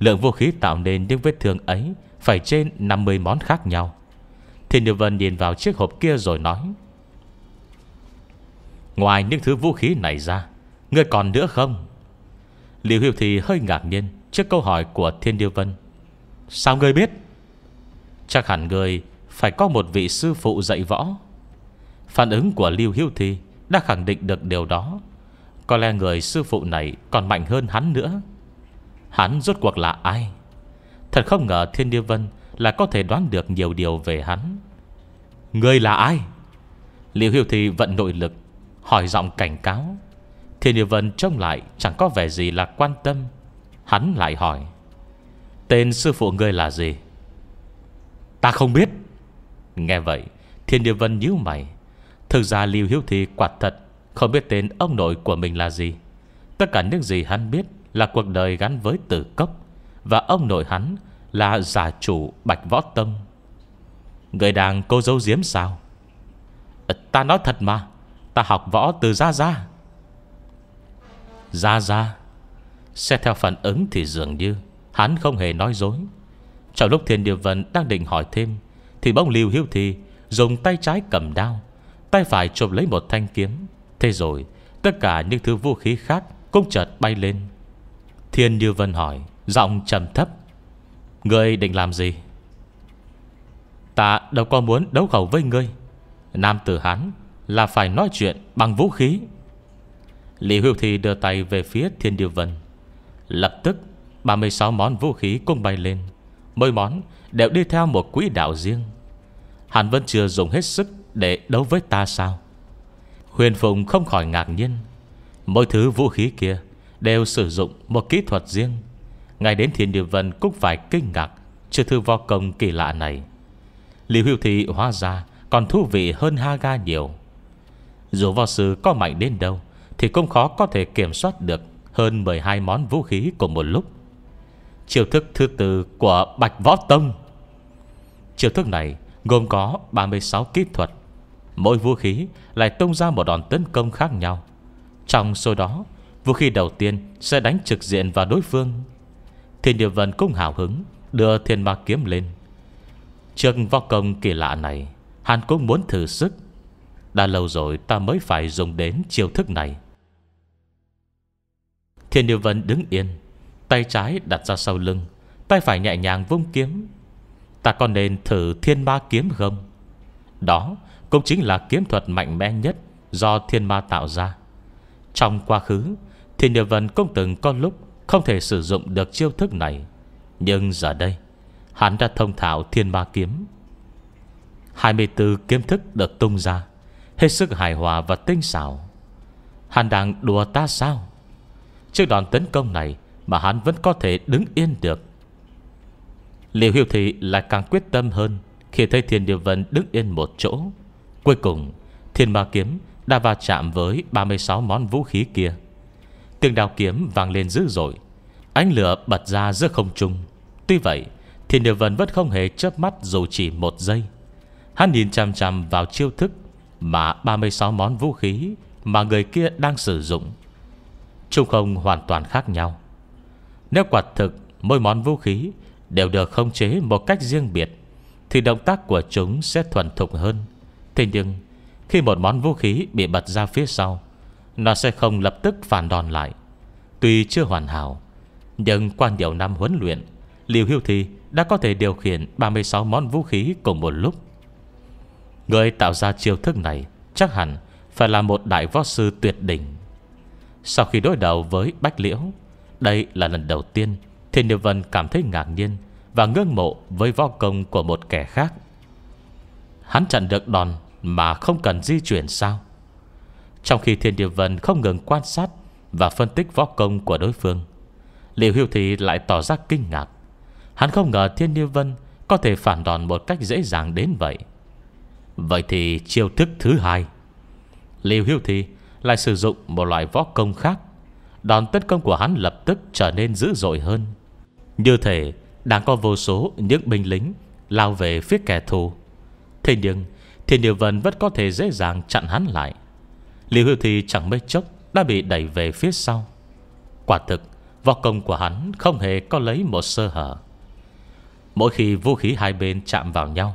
Lượng vũ khí tạo nên những vết thương ấy Phải trên 50 món khác nhau Thiên Như Vân nhìn vào chiếc hộp kia rồi nói Ngoài những thứ vũ khí này ra Ngươi còn nữa không Liệu Hiếu thì hơi ngạc nhiên Trước câu hỏi của Thiên Điêu Vân Sao ngươi biết Chắc hẳn ngươi phải có một vị sư phụ dạy võ Phản ứng của Lưu Hiếu Thi Đã khẳng định được điều đó Có lẽ người sư phụ này còn mạnh hơn hắn nữa Hắn rốt cuộc là ai Thật không ngờ Thiên Điêu Vân Là có thể đoán được nhiều điều về hắn Ngươi là ai Liệu Hiếu Thi vận nội lực Hỏi giọng cảnh cáo Thiên địa vân trông lại chẳng có vẻ gì là quan tâm Hắn lại hỏi Tên sư phụ ngươi là gì Ta không biết Nghe vậy Thiên địa vân nhíu mày Thực ra Lưu Hiếu Thi quạt thật Không biết tên ông nội của mình là gì Tất cả những gì hắn biết Là cuộc đời gắn với tử cốc Và ông nội hắn là giả chủ Bạch Võ Tâm Người đàn cô giấu diếm sao ờ, Ta nói thật mà Ta học võ từ Gia Gia Gia Gia Xét theo phản ứng thì dường như Hắn không hề nói dối Trong lúc Thiên Địa Vân đang định hỏi thêm Thì bỗng Lưu Hiếu Thi Dùng tay trái cầm đao Tay phải chụp lấy một thanh kiếm Thế rồi tất cả những thứ vũ khí khác Cũng chợt bay lên Thiên Như Vân hỏi Giọng trầm thấp Ngươi định làm gì Ta đâu có muốn đấu khẩu với ngươi Nam tử Hán là phải nói chuyện bằng vũ khí. Lý Hưu Thi đưa tay về phía Thiên Điều Vân. Lập tức 36 món vũ khí cùng bay lên. Mỗi món đều đi theo một quỹ đạo riêng. Hàn Vân chưa dùng hết sức để đấu với ta sao? Huyền Phụng không khỏi ngạc nhiên. Mỗi thứ vũ khí kia đều sử dụng một kỹ thuật riêng. Ngay đến Thiên Điều Vân cũng phải kinh ngạc chưa thư vo công kỳ lạ này. Lý Hưu Thi hóa ra còn thú vị hơn Haga nhiều. Dù võ sư có mạnh đến đâu Thì cũng khó có thể kiểm soát được Hơn 12 món vũ khí cùng một lúc Chiêu thức thứ tư của Bạch Võ Tông Chiêu thức này gồm có 36 kỹ thuật Mỗi vũ khí lại tung ra một đòn tấn công khác nhau Trong số đó Vũ khí đầu tiên sẽ đánh trực diện vào đối phương Thiên Địa Vân cũng hào hứng Đưa thiên ma kiếm lên Trước võ công kỳ lạ này Hắn cũng muốn thử sức đã lâu rồi ta mới phải dùng đến chiêu thức này Thiên Điều Vân đứng yên Tay trái đặt ra sau lưng Tay phải nhẹ nhàng vung kiếm Ta còn nên thử thiên ma kiếm không Đó cũng chính là kiếm thuật mạnh mẽ nhất Do thiên ma tạo ra Trong quá khứ Thiên Điều Vân cũng từng có lúc Không thể sử dụng được chiêu thức này Nhưng giờ đây Hắn đã thông thạo thiên ma kiếm 24 kiếm thức được tung ra Hết sức hài hòa và tinh xảo Hắn đang đùa ta sao Trước đòn tấn công này Mà hắn vẫn có thể đứng yên được liệu Hiêu Thị lại càng quyết tâm hơn Khi thấy Thiên Điều Vân đứng yên một chỗ Cuối cùng Thiên Ma Kiếm đã va chạm với 36 món vũ khí kia Tiếng đào kiếm vang lên dữ dội Ánh lửa bật ra giữa không trung Tuy vậy Thiên Điều Vân vẫn không hề chớp mắt dù chỉ một giây Hắn nhìn chăm chăm vào chiêu thức mà 36 món vũ khí mà người kia đang sử dụng. Chúng không hoàn toàn khác nhau. Nếu quả thực mỗi món vũ khí đều được khống chế một cách riêng biệt thì động tác của chúng sẽ thuần thục hơn. Thế nhưng khi một món vũ khí bị bật ra phía sau nó sẽ không lập tức phản đòn lại. Tuy chưa hoàn hảo nhưng qua nhiều năm huấn luyện Liều Hưu Thi đã có thể điều khiển 36 món vũ khí cùng một lúc Người tạo ra chiêu thức này Chắc hẳn phải là một đại võ sư tuyệt đỉnh Sau khi đối đầu với Bách Liễu Đây là lần đầu tiên Thiên Điều Vân cảm thấy ngạc nhiên Và ngưỡng mộ với võ công của một kẻ khác Hắn chặn được đòn Mà không cần di chuyển sao Trong khi Thiên Điều Vân không ngừng quan sát Và phân tích võ công của đối phương Liễu Hưu Thị lại tỏ ra kinh ngạc Hắn không ngờ Thiên Điều Vân Có thể phản đòn một cách dễ dàng đến vậy Vậy thì chiêu thức thứ hai Liêu Hiếu Thi lại sử dụng một loại võ công khác Đòn tấn công của hắn lập tức trở nên dữ dội hơn Như thể đang có vô số những binh lính lao về phía kẻ thù Thế nhưng Thiên Điều Vân vẫn có thể dễ dàng chặn hắn lại Liêu Hiếu Thi chẳng mấy chốc đã bị đẩy về phía sau Quả thực Võ công của hắn không hề có lấy một sơ hở Mỗi khi vũ khí hai bên chạm vào nhau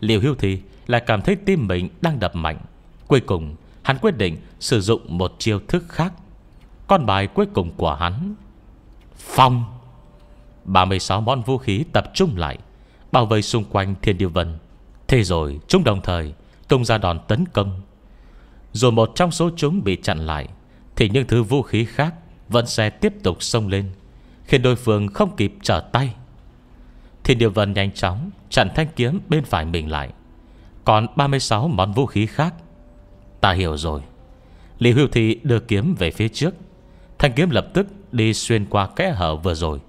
Liêu Hiếu Thi là cảm thấy tim mình đang đập mạnh Cuối cùng hắn quyết định sử dụng một chiêu thức khác Con bài cuối cùng của hắn Phong 36 món vũ khí tập trung lại bao vây xung quanh thiên điều vân Thế rồi chúng đồng thời Tung ra đòn tấn công Rồi một trong số chúng bị chặn lại Thì những thứ vũ khí khác Vẫn sẽ tiếp tục xông lên Khiến đối phương không kịp trở tay Thiên điều vân nhanh chóng Chặn thanh kiếm bên phải mình lại còn 36 món vũ khí khác Ta hiểu rồi Lý Hưu Thị đưa kiếm về phía trước Thanh kiếm lập tức đi xuyên qua kẽ hở vừa rồi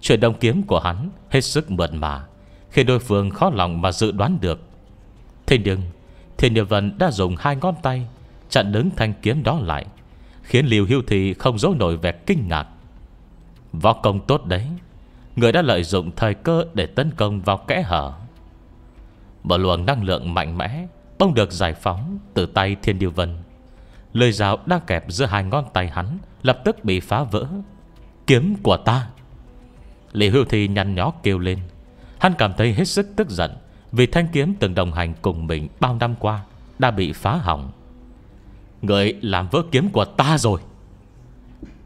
Chuyển động kiếm của hắn Hết sức mượt mà Khi đối phương khó lòng mà dự đoán được Thế nhưng Thiên Địa Vân đã dùng hai ngón tay Chặn đứng thanh kiếm đó lại Khiến Liều Hưu Thị không giấu nổi vẻ kinh ngạc Võ công tốt đấy Người đã lợi dụng thời cơ để tấn công vào kẽ hở một luồng năng lượng mạnh mẽ Bông được giải phóng từ tay Thiên Điêu Vân Lời rào đang kẹp giữa hai ngón tay hắn Lập tức bị phá vỡ Kiếm của ta Lý Hưu Thi nhăn nhó kêu lên Hắn cảm thấy hết sức tức giận Vì thanh kiếm từng đồng hành cùng mình bao năm qua Đã bị phá hỏng Người làm vỡ kiếm của ta rồi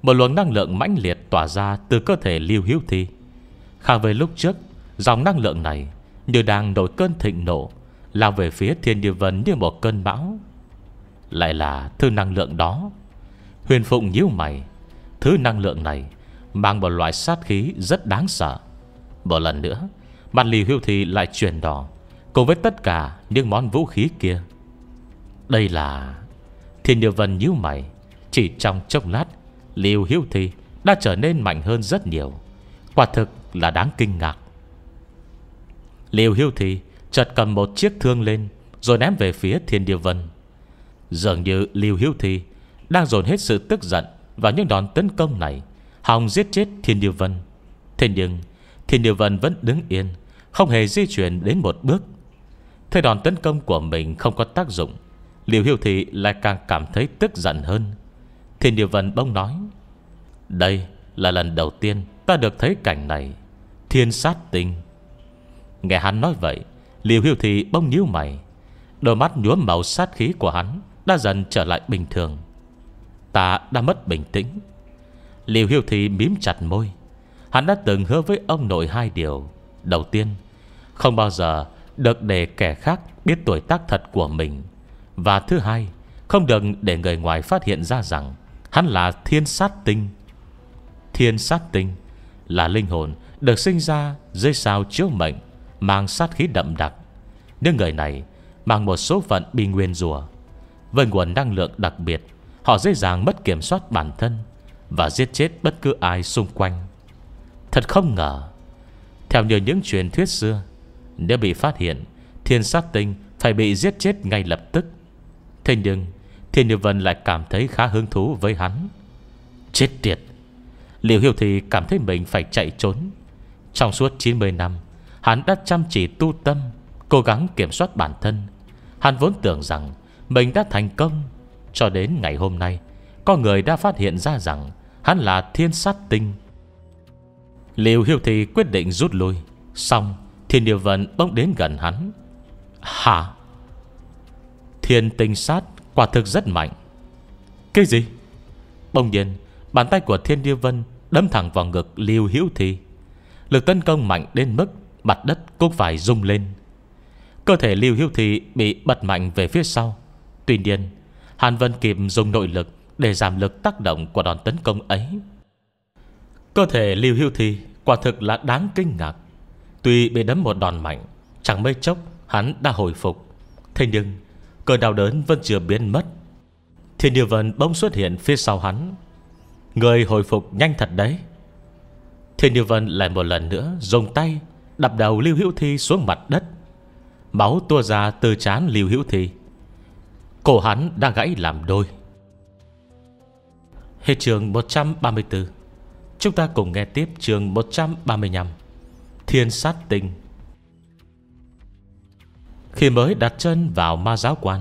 Một luồng năng lượng mãnh liệt tỏa ra Từ cơ thể Lưu Hiếu Thi Khác với lúc trước Dòng năng lượng này như đang nổi cơn thịnh nộ Lao về phía thiên địa vân như một cơn bão Lại là thứ năng lượng đó Huyền Phụng nhíu mày Thứ năng lượng này Mang một loại sát khí rất đáng sợ Một lần nữa Mặt lì hưu thì lại chuyển đỏ Cùng với tất cả những món vũ khí kia Đây là Thiên địa vân nhíu mày Chỉ trong chốc lát Liều hiếu thì đã trở nên mạnh hơn rất nhiều Quả thực là đáng kinh ngạc Liêu hiêu thì chợt cầm một chiếc thương lên Rồi ném về phía thiên địa vân Dường như Liêu hiêu thì Đang dồn hết sự tức giận Vào những đòn tấn công này Hòng giết chết thiên địa vân Thế nhưng thiên địa vân vẫn đứng yên Không hề di chuyển đến một bước Thế đòn tấn công của mình không có tác dụng Liêu hiêu thì lại càng cảm thấy tức giận hơn Thiên địa vân bông nói Đây là lần đầu tiên ta được thấy cảnh này Thiên sát tinh Nghe hắn nói vậy Liều hiêu thì bông nhíu mày Đôi mắt nhuốm màu sát khí của hắn Đã dần trở lại bình thường Ta đã mất bình tĩnh Liều hiêu thì mím chặt môi Hắn đã từng hứa với ông nội hai điều Đầu tiên Không bao giờ được để kẻ khác biết tuổi tác thật của mình Và thứ hai Không được để người ngoài phát hiện ra rằng Hắn là thiên sát tinh Thiên sát tinh Là linh hồn được sinh ra dưới sao chiếu mệnh Mang sát khí đậm đặc Những người này mang một số phận bị nguyên rùa Với nguồn năng lượng đặc biệt Họ dễ dàng mất kiểm soát bản thân Và giết chết bất cứ ai xung quanh Thật không ngờ Theo như những truyền thuyết xưa Nếu bị phát hiện Thiên sát tinh phải bị giết chết ngay lập tức Thế nhưng Thiên Như Vân lại cảm thấy khá hứng thú với hắn Chết tiệt Liệu Hiêu thì cảm thấy mình phải chạy trốn Trong suốt 90 năm Hắn đã chăm chỉ tu tâm Cố gắng kiểm soát bản thân Hắn vốn tưởng rằng Mình đã thành công Cho đến ngày hôm nay Có người đã phát hiện ra rằng Hắn là thiên sát tinh Liều hiêu thì quyết định rút lui Xong thiên điều vân bỗng đến gần hắn Hả Thiên tinh sát quả thực rất mạnh Cái gì Bỗng nhiên Bàn tay của thiên điêu vân đấm thẳng vào ngực Liêu Hữu Thi Lực tấn công mạnh đến mức Mặt đất cũng phải rung lên Cơ thể Lưu Hiếu Thị bị bật mạnh về phía sau Tuy nhiên Hàn Vân kịp dùng nội lực Để giảm lực tác động của đòn tấn công ấy Cơ thể Lưu Hiếu Thị Quả thực là đáng kinh ngạc Tuy bị đấm một đòn mạnh Chẳng mấy chốc hắn đã hồi phục Thế nhưng cơn đau đớn vẫn chưa biến mất Thiên Điều Vân bỗng xuất hiện phía sau hắn Người hồi phục nhanh thật đấy Thiên Điều Vân lại một lần nữa dùng tay đập đầu lưu hữu thi xuống mặt đất máu tua ra từ trán lưu hữu thi cổ hắn đã gãy làm đôi hết chương 134 chúng ta cùng nghe tiếp chương 135 thiên sát tinh khi mới đặt chân vào ma giáo quan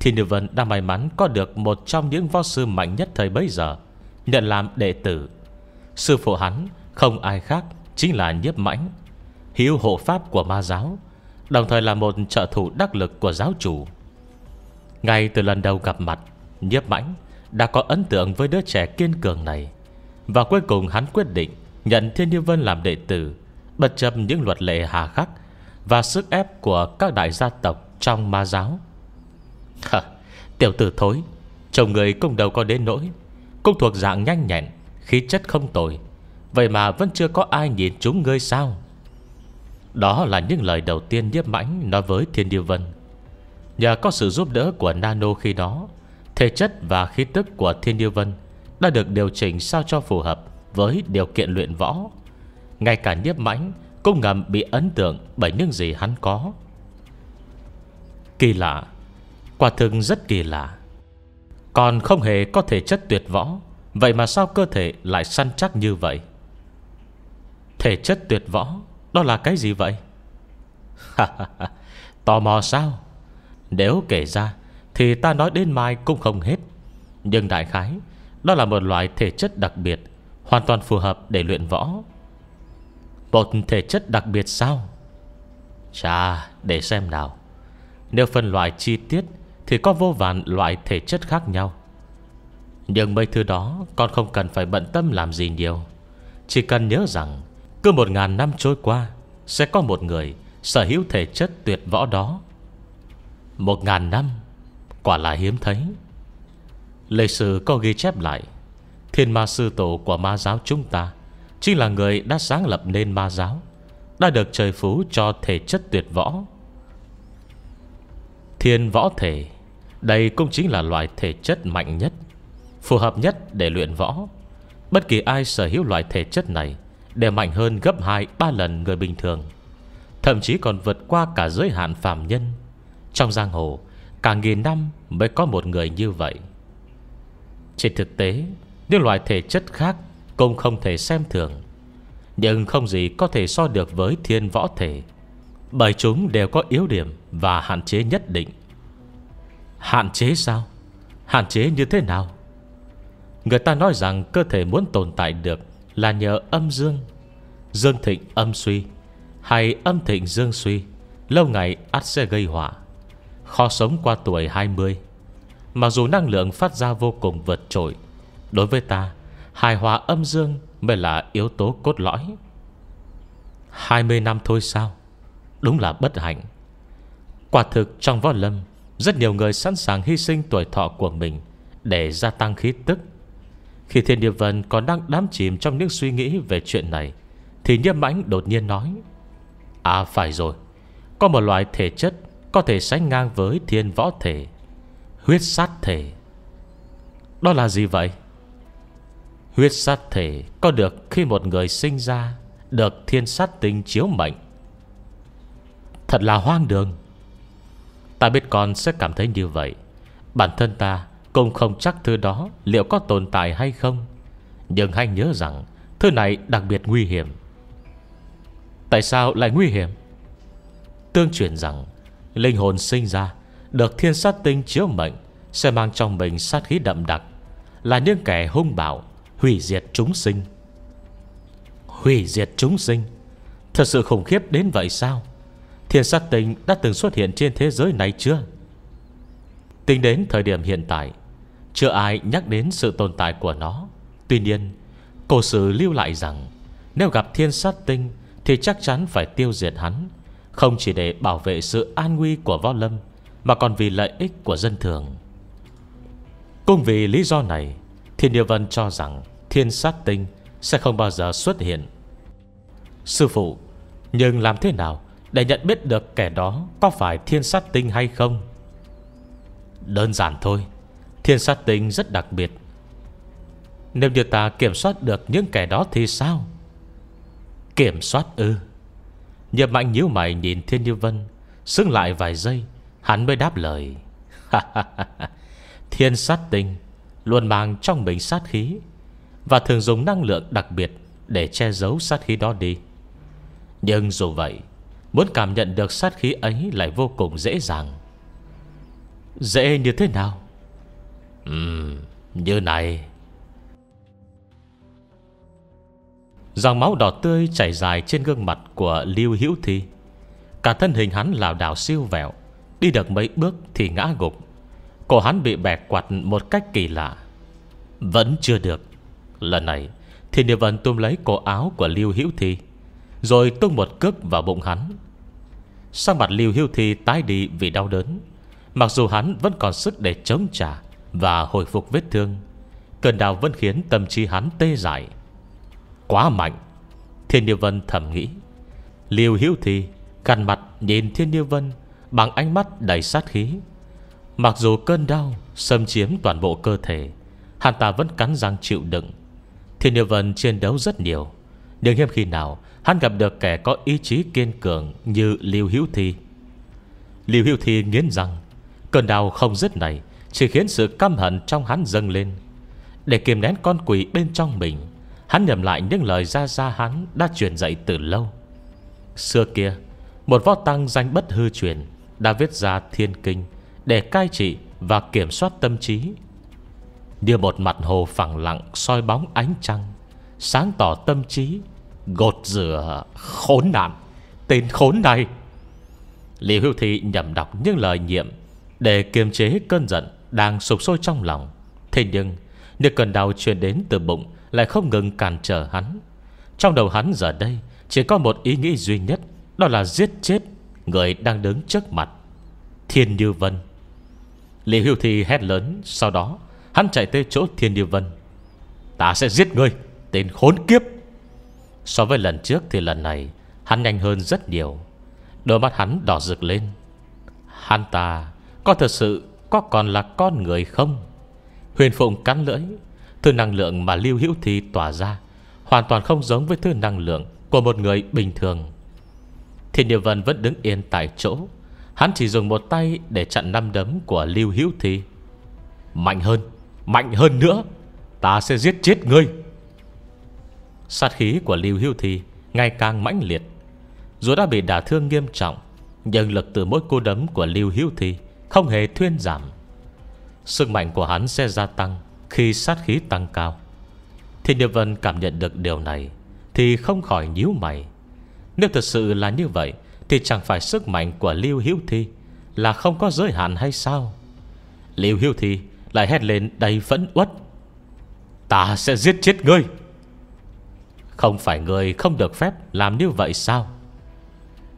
thì Như Vân đã may mắn có được một trong những võ sư mạnh nhất thời bấy giờ nhận làm đệ tử. Sư phụ hắn không ai khác chính là Nhiếp Mãnh, hiếu hộ pháp của ma giáo Đồng thời là một trợ thủ đắc lực của giáo chủ Ngay từ lần đầu gặp mặt Nhiếp mãnh đã có ấn tượng với đứa trẻ kiên cường này Và cuối cùng hắn quyết định Nhận Thiên Như Vân làm đệ tử Bất chấp những luật lệ hà khắc Và sức ép của các đại gia tộc Trong ma giáo Hả, Tiểu tử thối Chồng người cũng đâu có đến nỗi Cũng thuộc dạng nhanh nhẹn Khí chất không tồi Vậy mà vẫn chưa có ai nhìn chúng ngươi sao đó là những lời đầu tiên Nhiếp Mãnh nói với Thiên Điêu Vân Nhờ có sự giúp đỡ của Nano khi đó Thể chất và khí tức của Thiên Điêu Vân Đã được điều chỉnh sao cho phù hợp Với điều kiện luyện võ Ngay cả Nhiếp Mãnh Cũng ngầm bị ấn tượng bởi những gì hắn có Kỳ lạ Quả thực rất kỳ lạ Còn không hề có thể chất tuyệt võ Vậy mà sao cơ thể lại săn chắc như vậy Thể chất tuyệt võ đó là cái gì vậy Tò mò sao Nếu kể ra Thì ta nói đến mai cũng không hết Nhưng đại khái Đó là một loại thể chất đặc biệt Hoàn toàn phù hợp để luyện võ Một thể chất đặc biệt sao Chà để xem nào Nếu phân loại chi tiết Thì có vô vàn loại thể chất khác nhau Nhưng mấy thứ đó Con không cần phải bận tâm làm gì nhiều Chỉ cần nhớ rằng cứ một ngàn năm trôi qua Sẽ có một người sở hữu thể chất tuyệt võ đó Một ngàn năm Quả là hiếm thấy Lịch sử có ghi chép lại Thiên ma sư tổ của ma giáo chúng ta Chính là người đã sáng lập nên ma giáo Đã được trời phú cho thể chất tuyệt võ Thiên võ thể Đây cũng chính là loại thể chất mạnh nhất Phù hợp nhất để luyện võ Bất kỳ ai sở hữu loại thể chất này Đều mạnh hơn gấp 2 ba lần người bình thường Thậm chí còn vượt qua cả giới hạn phàm nhân Trong giang hồ Cả nghìn năm mới có một người như vậy Trên thực tế Những loại thể chất khác Cũng không thể xem thường Nhưng không gì có thể so được với thiên võ thể Bởi chúng đều có yếu điểm Và hạn chế nhất định Hạn chế sao? Hạn chế như thế nào? Người ta nói rằng cơ thể muốn tồn tại được là nhờ âm dương Dương thịnh âm suy Hay âm thịnh dương suy Lâu ngày ắt sẽ gây họa Khó sống qua tuổi 20 mà dù năng lượng phát ra vô cùng vượt trội Đối với ta Hài hòa âm dương mới là yếu tố cốt lõi 20 năm thôi sao Đúng là bất hạnh Quả thực trong võ lâm Rất nhiều người sẵn sàng hy sinh tuổi thọ của mình Để gia tăng khí tức khi Thiên Địa Vân còn đang đắm chìm trong những suy nghĩ về chuyện này Thì Nhiêm Mãnh đột nhiên nói À phải rồi Có một loại thể chất Có thể sánh ngang với thiên võ thể Huyết sát thể Đó là gì vậy? Huyết sát thể có được khi một người sinh ra Được thiên sát tinh chiếu mệnh Thật là hoang đường Ta biết con sẽ cảm thấy như vậy Bản thân ta cũng không chắc thứ đó liệu có tồn tại hay không Nhưng hãy nhớ rằng Thứ này đặc biệt nguy hiểm Tại sao lại nguy hiểm? Tương truyền rằng Linh hồn sinh ra Được thiên sát tinh chiếu mệnh Sẽ mang trong mình sát khí đậm đặc Là những kẻ hung bạo Hủy diệt chúng sinh Hủy diệt chúng sinh Thật sự khủng khiếp đến vậy sao Thiên sát tinh đã từng xuất hiện trên thế giới này chưa? Tính đến thời điểm hiện tại Chưa ai nhắc đến sự tồn tại của nó Tuy nhiên Cổ sử lưu lại rằng Nếu gặp thiên sát tinh Thì chắc chắn phải tiêu diệt hắn Không chỉ để bảo vệ sự an nguy của võ lâm Mà còn vì lợi ích của dân thường Cũng vì lý do này Thiên Địa Vân cho rằng Thiên sát tinh sẽ không bao giờ xuất hiện Sư phụ Nhưng làm thế nào Để nhận biết được kẻ đó Có phải thiên sát tinh hay không Đơn giản thôi Thiên sát tinh rất đặc biệt Nếu như ta kiểm soát được những kẻ đó thì sao Kiểm soát ư Nhậm mạnh nhíu mày nhìn Thiên Như Vân Xưng lại vài giây Hắn mới đáp lời Thiên sát tinh Luôn mang trong mình sát khí Và thường dùng năng lượng đặc biệt Để che giấu sát khí đó đi Nhưng dù vậy Muốn cảm nhận được sát khí ấy lại vô cùng dễ dàng Dễ như thế nào Ừ như này Dòng máu đỏ tươi chảy dài trên gương mặt của Lưu Hữu Thi Cả thân hình hắn lảo đảo siêu vẹo Đi được mấy bước thì ngã gục Cổ hắn bị bẻ quặt một cách kỳ lạ Vẫn chưa được Lần này thì Niệm Vân tôm lấy cổ áo của Lưu Hữu Thi Rồi tung một cước vào bụng hắn Sang mặt Lưu Hữu Thi tái đi vì đau đớn Mặc dù hắn vẫn còn sức để chống trả Và hồi phục vết thương Cơn đau vẫn khiến tâm trí hắn tê dại Quá mạnh Thiên Niêu Vân thầm nghĩ Liều Hiếu Thi Gần mặt nhìn Thiên Niêu Vân Bằng ánh mắt đầy sát khí Mặc dù cơn đau xâm chiếm toàn bộ cơ thể Hắn ta vẫn cắn răng chịu đựng Thiên Niêu Vân chiến đấu rất nhiều Nhưng hiếm khi nào Hắn gặp được kẻ có ý chí kiên cường Như Liêu Hiếu Thi Liêu Hiếu Thi nghiến răng Cơn đau không dứt này Chỉ khiến sự căm hận trong hắn dâng lên Để kiềm nén con quỷ bên trong mình Hắn nhầm lại những lời ra ra hắn Đã truyền dạy từ lâu Xưa kia Một võ tăng danh bất hư truyền Đã viết ra thiên kinh Để cai trị và kiểm soát tâm trí Như một mặt hồ phẳng lặng soi bóng ánh trăng Sáng tỏ tâm trí Gột rửa khốn nạn Tên khốn này Lý Hưu Thị nhầm đọc những lời nhiệm để kiềm chế cơn giận Đang sục sôi trong lòng Thế nhưng Những cơn đau truyền đến từ bụng Lại không ngừng cản trở hắn Trong đầu hắn giờ đây Chỉ có một ý nghĩ duy nhất Đó là giết chết Người đang đứng trước mặt Thiên Như Vân Lý Hưu Thi hét lớn Sau đó Hắn chạy tới chỗ Thiên Như Vân Ta sẽ giết ngươi Tên khốn kiếp So với lần trước thì lần này Hắn nhanh hơn rất nhiều Đôi mắt hắn đỏ rực lên Hắn ta có thật sự Có còn là con người không Huyền Phụng cắn lưỡi Thứ năng lượng mà Lưu Hữu Thi tỏa ra Hoàn toàn không giống với thứ năng lượng Của một người bình thường Thiên Địa Vân vẫn đứng yên tại chỗ Hắn chỉ dùng một tay để chặn năm đấm của Lưu Hữu Thi Mạnh hơn Mạnh hơn nữa Ta sẽ giết chết ngươi Sát khí của Lưu Hữu Thi Ngày càng mãnh liệt Dù đã bị đả thương nghiêm trọng Nhưng lực từ mỗi cô đấm của Lưu Hữu Thi không hề thuyên giảm Sức mạnh của hắn sẽ gia tăng Khi sát khí tăng cao Thiên Địa Vân cảm nhận được điều này Thì không khỏi nhíu mày Nếu thật sự là như vậy Thì chẳng phải sức mạnh của Lưu Hiếu Thi Là không có giới hạn hay sao Lưu Hiếu Thi lại hét lên đầy phẫn uất Ta sẽ giết chết ngươi Không phải ngươi không được phép làm như vậy sao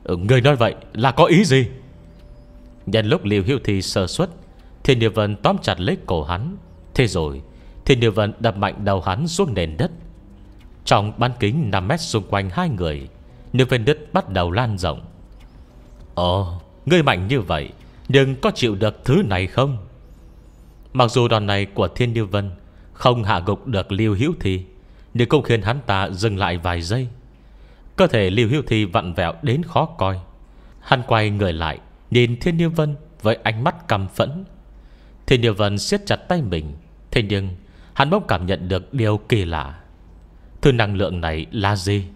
ừ, Ngươi nói vậy là có ý gì Nhân lúc Liêu Hiếu Thi sơ xuất Thiên Địa Vân tóm chặt lấy cổ hắn Thế rồi Thiên Địa Vân đập mạnh đầu hắn xuống nền đất Trong bán kính 5 mét xung quanh hai người Nước vân đất bắt đầu lan rộng Ồ Ngươi mạnh như vậy Nhưng có chịu được thứ này không Mặc dù đòn này của Thiên Địa Vân Không hạ gục được Liêu Hiếu Thi Nhưng cũng khiến hắn ta dừng lại vài giây Cơ thể Liêu Hiếu Thi vặn vẹo đến khó coi Hắn quay người lại Nhìn Thiên Niên Vân với ánh mắt căm phẫn Thiên Niên Vân siết chặt tay mình Thế nhưng hắn bỗng cảm nhận được điều kỳ lạ Thứ năng lượng này là gì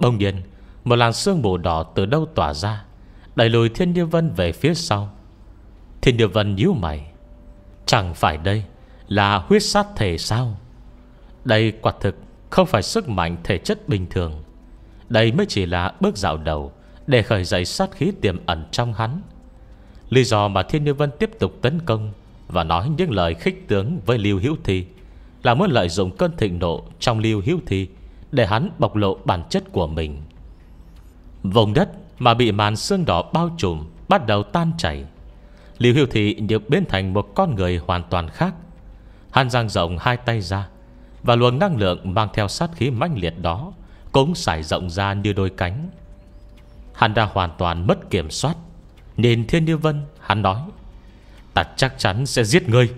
Bỗng nhiên Một làn sương mù đỏ từ đâu tỏa ra Đẩy lùi Thiên Niên Vân về phía sau Thiên Niên Vân nhíu mày Chẳng phải đây Là huyết sát thể sao Đây quả thực không phải sức mạnh thể chất bình thường Đây mới chỉ là bước dạo đầu để khởi dậy sát khí tiềm ẩn trong hắn Lý do mà Thiên Như Vân tiếp tục tấn công Và nói những lời khích tướng với Lưu Hiếu Thi Là muốn lợi dụng cơn thịnh nộ trong Lưu Hiếu Thi Để hắn bộc lộ bản chất của mình Vùng đất mà bị màn xương đỏ bao trùm Bắt đầu tan chảy Lưu Hiếu Thi được biến thành một con người hoàn toàn khác Hắn giang rộng hai tay ra Và luồng năng lượng mang theo sát khí mãnh liệt đó Cũng xảy rộng ra như đôi cánh Hắn đã hoàn toàn mất kiểm soát Nên Thiên Như Vân hắn nói Ta chắc chắn sẽ giết ngươi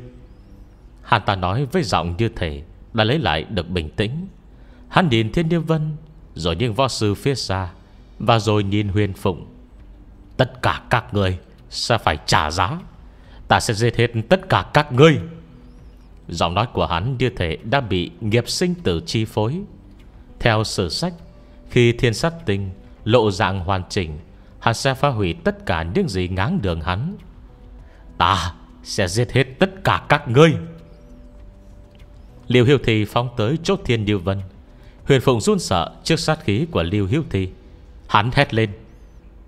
Hắn ta nói với giọng như thể Đã lấy lại được bình tĩnh Hắn nhìn Thiên Như Vân Rồi nhìn võ sư phía xa Và rồi nhìn huyền phụng Tất cả các người sẽ phải trả giá Ta sẽ giết hết tất cả các ngươi Giọng nói của hắn như thể đã bị nghiệp sinh tử chi phối Theo sử sách Khi thiên sát tinh lộ dạng hoàn chỉnh, hắn sẽ phá hủy tất cả những gì ngáng đường hắn. Ta sẽ giết hết tất cả các ngươi. Liêu Hiếu Thi phóng tới chốt thiên điêu vân. Huyền Phụng run sợ trước sát khí của Liêu Hiếu Thi. Hắn hét lên.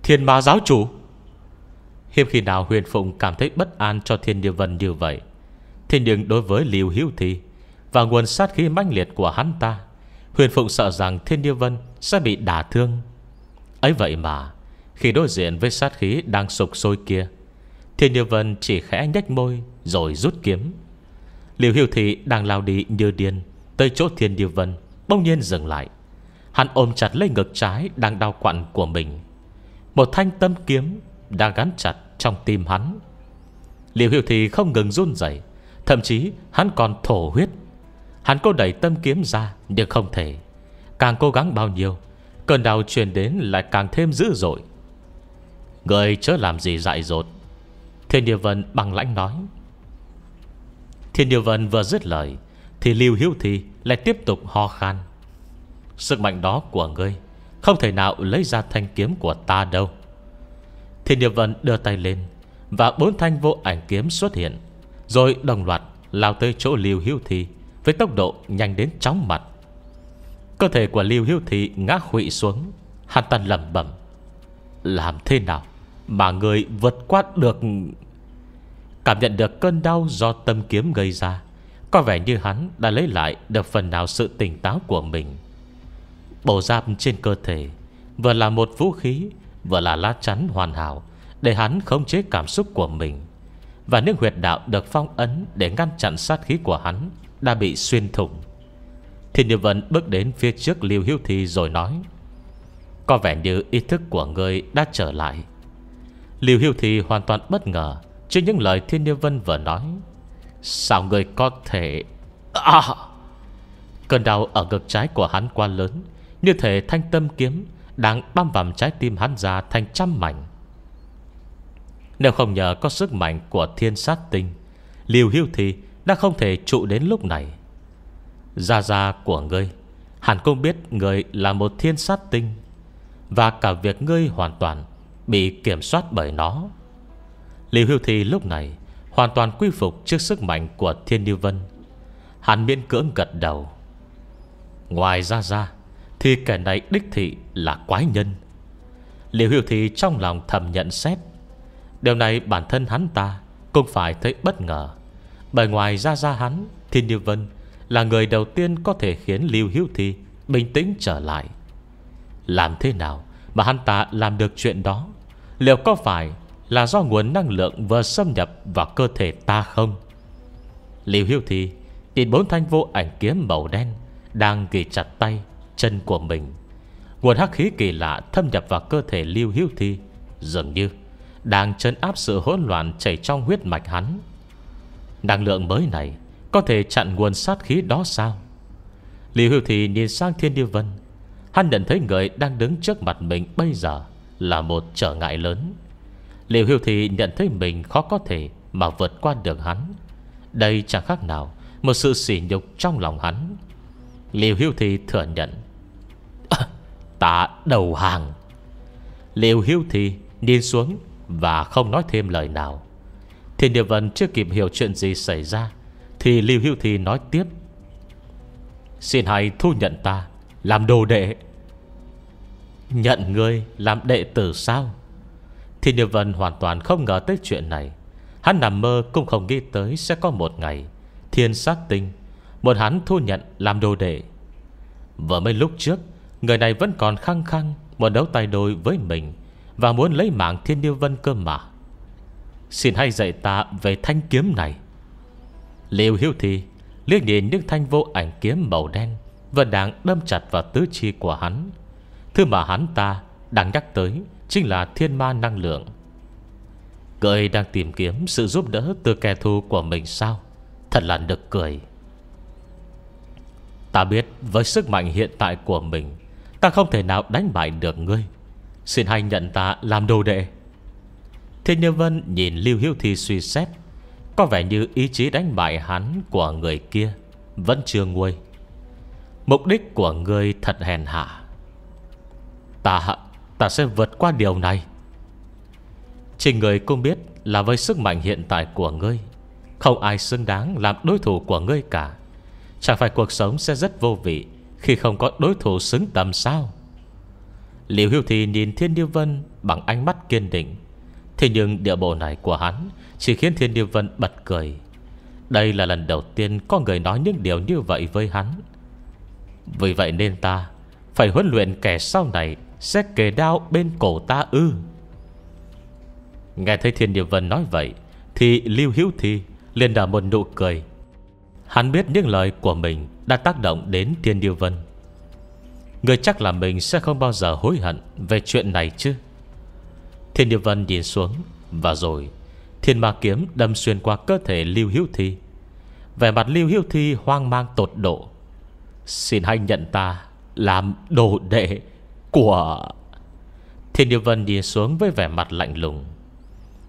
Thiên ma giáo chủ! Hiếm khi nào Huyền Phụng cảm thấy bất an cho thiên điêu vân như vậy. Thế nhưng đối với Liêu Hiếu Thi và nguồn sát khí mãnh liệt của hắn ta, Huyền Phụng sợ rằng Thiên Điêu Vân sẽ bị đả thương Ấy vậy mà Khi đối diện với sát khí đang sục sôi kia Thiên Như Vân chỉ khẽ nhếch môi Rồi rút kiếm Liều Hiêu Thị đang lao đi như điên Tới chỗ Thiên Như Vân Bỗng nhiên dừng lại Hắn ôm chặt lấy ngực trái đang đau quặn của mình Một thanh tâm kiếm đã gắn chặt trong tim hắn Liều Hiêu Thị không ngừng run rẩy Thậm chí hắn còn thổ huyết Hắn cố đẩy tâm kiếm ra Nhưng không thể Càng cố gắng bao nhiêu Cơn đau truyền đến lại càng thêm dữ dội Người chớ làm gì dại dột Thiên Điều Vân bằng lãnh nói Thiên Điều Vân vừa dứt lời Thì Lưu Hiếu Thi lại tiếp tục ho khan Sức mạnh đó của ngươi Không thể nào lấy ra thanh kiếm của ta đâu Thiên Điều Vân đưa tay lên Và bốn thanh vô ảnh kiếm xuất hiện Rồi đồng loạt lao tới chỗ Lưu Hiếu Thi Với tốc độ nhanh đến chóng mặt Cơ thể của Lưu Hiếu Thị ngã khụy xuống Hàn Tân lẩm bẩm Làm thế nào mà người vượt qua được Cảm nhận được cơn đau do tâm kiếm gây ra Có vẻ như hắn đã lấy lại được phần nào sự tỉnh táo của mình Bộ giáp trên cơ thể Vừa là một vũ khí Vừa là lá chắn hoàn hảo Để hắn khống chế cảm xúc của mình Và những huyệt đạo được phong ấn Để ngăn chặn sát khí của hắn Đã bị xuyên thủng Thiên Như Vân bước đến phía trước Liêu Hiếu Thi rồi nói Có vẻ như ý thức của ngươi đã trở lại Liêu Hiếu Thi hoàn toàn bất ngờ Trước những lời Thiên Như Vân vừa nói Sao ngươi có thể à! Cơn đau ở ngực trái của hắn quá lớn Như thể thanh tâm kiếm Đang băm vằm trái tim hắn ra thành trăm mảnh Nếu không nhờ có sức mạnh của thiên sát tinh Liều hiêu thi Đã không thể trụ đến lúc này Gia gia của ngươi Hẳn cũng biết ngươi là một thiên sát tinh Và cả việc ngươi hoàn toàn Bị kiểm soát bởi nó Lý Hưu Thi lúc này Hoàn toàn quy phục trước sức mạnh của Thiên Như Vân Hàn miễn cưỡng gật đầu Ngoài ra ra Thì kẻ này đích thị là quái nhân Liệu hiểu thì trong lòng thầm nhận xét Điều này bản thân hắn ta Cũng phải thấy bất ngờ Bởi ngoài ra ra hắn Thiên Như Vân là người đầu tiên có thể khiến Lưu Hữu Thi bình tĩnh trở lại. Làm thế nào mà hắn ta làm được chuyện đó? Liệu có phải là do nguồn năng lượng vừa xâm nhập vào cơ thể ta không? Lưu Hiếu Thi nhìn bốn thanh vô ảnh kiếm màu đen đang ghi chặt tay, chân của mình. Nguồn hắc khí kỳ lạ thâm nhập vào cơ thể Lưu Hiếu Thi dường như đang chấn áp sự hỗn loạn chảy trong huyết mạch hắn. Năng lượng mới này có thể chặn nguồn sát khí đó sao Lý Hưu thì nhìn sang Thiên Điêu Vân Hắn nhận thấy người đang đứng trước mặt mình bây giờ Là một trở ngại lớn Liệu Hưu thì nhận thấy mình khó có thể Mà vượt qua được hắn Đây chẳng khác nào Một sự sỉ nhục trong lòng hắn Liệu Hưu thì thừa nhận à, Ta đầu hàng Liệu Hưu thì nhìn xuống Và không nói thêm lời nào Thiên Địa Vân chưa kịp hiểu chuyện gì xảy ra thì Lưu Hữu Thị nói tiếp Xin hãy thu nhận ta Làm đồ đệ Nhận người làm đệ tử sao Thì Như Vân hoàn toàn không ngờ tới chuyện này Hắn nằm mơ cũng không nghĩ tới Sẽ có một ngày Thiên sát tinh Một hắn thu nhận làm đồ đệ Vừa mới lúc trước Người này vẫn còn khăng khăng Muốn đấu tay đôi với mình Và muốn lấy mạng Thiên Như Vân cơ mà Xin hãy dạy ta về thanh kiếm này Liêu hiếu thi liếc nhìn những thanh vô ảnh kiếm màu đen Vẫn đang đâm chặt vào tứ chi của hắn Thứ mà hắn ta đang nhắc tới Chính là thiên ma năng lượng Cười đang tìm kiếm sự giúp đỡ từ kẻ thù của mình sao Thật là nực cười Ta biết với sức mạnh hiện tại của mình Ta không thể nào đánh bại được ngươi Xin hãy nhận ta làm đồ đệ Thiên Nhân Vân nhìn Lưu Hiếu Thi suy xét có vẻ như ý chí đánh bại hắn của người kia Vẫn chưa nguôi Mục đích của ngươi thật hèn hạ Ta Ta sẽ vượt qua điều này Chỉ người cũng biết Là với sức mạnh hiện tại của ngươi Không ai xứng đáng làm đối thủ của ngươi cả Chẳng phải cuộc sống sẽ rất vô vị Khi không có đối thủ xứng tầm sao Liệu Hiếu Thị nhìn Thiên Điêu Vân Bằng ánh mắt kiên định Thế nhưng địa bộ này của hắn chỉ khiến thiên địa vân bật cười Đây là lần đầu tiên Có người nói những điều như vậy với hắn Vì vậy nên ta Phải huấn luyện kẻ sau này Sẽ kề đao bên cổ ta ư Nghe thấy thiên địa vân nói vậy Thì lưu hiếu thi liền đả một nụ cười Hắn biết những lời của mình Đã tác động đến thiên địa vân Người chắc là mình sẽ không bao giờ hối hận Về chuyện này chứ Thiên địa vân nhìn xuống Và rồi Thiên ma kiếm đâm xuyên qua cơ thể Lưu Hiếu Thi Vẻ mặt Lưu Hiếu Thi hoang mang tột độ Xin hãy nhận ta Làm đồ đệ Của Thiên Điều Vân đi xuống với vẻ mặt lạnh lùng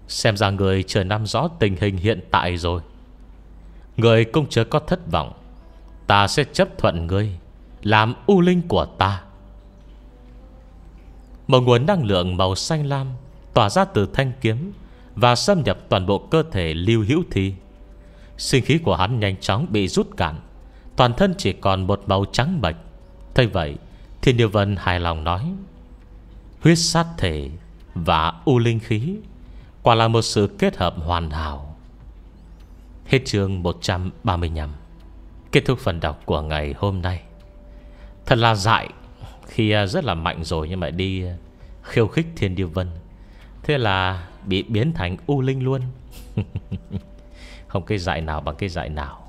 Xem ra người chờ nắm rõ tình hình hiện tại rồi Người cũng chớ có thất vọng Ta sẽ chấp thuận ngươi Làm u linh của ta Một nguồn năng lượng màu xanh lam Tỏa ra từ thanh kiếm và xâm nhập toàn bộ cơ thể Lưu Hữu Thi. Sinh khí của hắn nhanh chóng bị rút cạn, toàn thân chỉ còn một màu trắng bệch. Thế vậy, Thiên Điều Vân hài lòng nói, huyết sát thể và u linh khí quả là một sự kết hợp hoàn hảo. Hết chương 135 Kết thúc phần đọc của ngày hôm nay Thật là dại Khi à, rất là mạnh rồi nhưng mà đi à, khiêu khích Thiên Điêu Vân Thế là bị biến thành u linh luôn Không cái dạy nào bằng cái dạy nào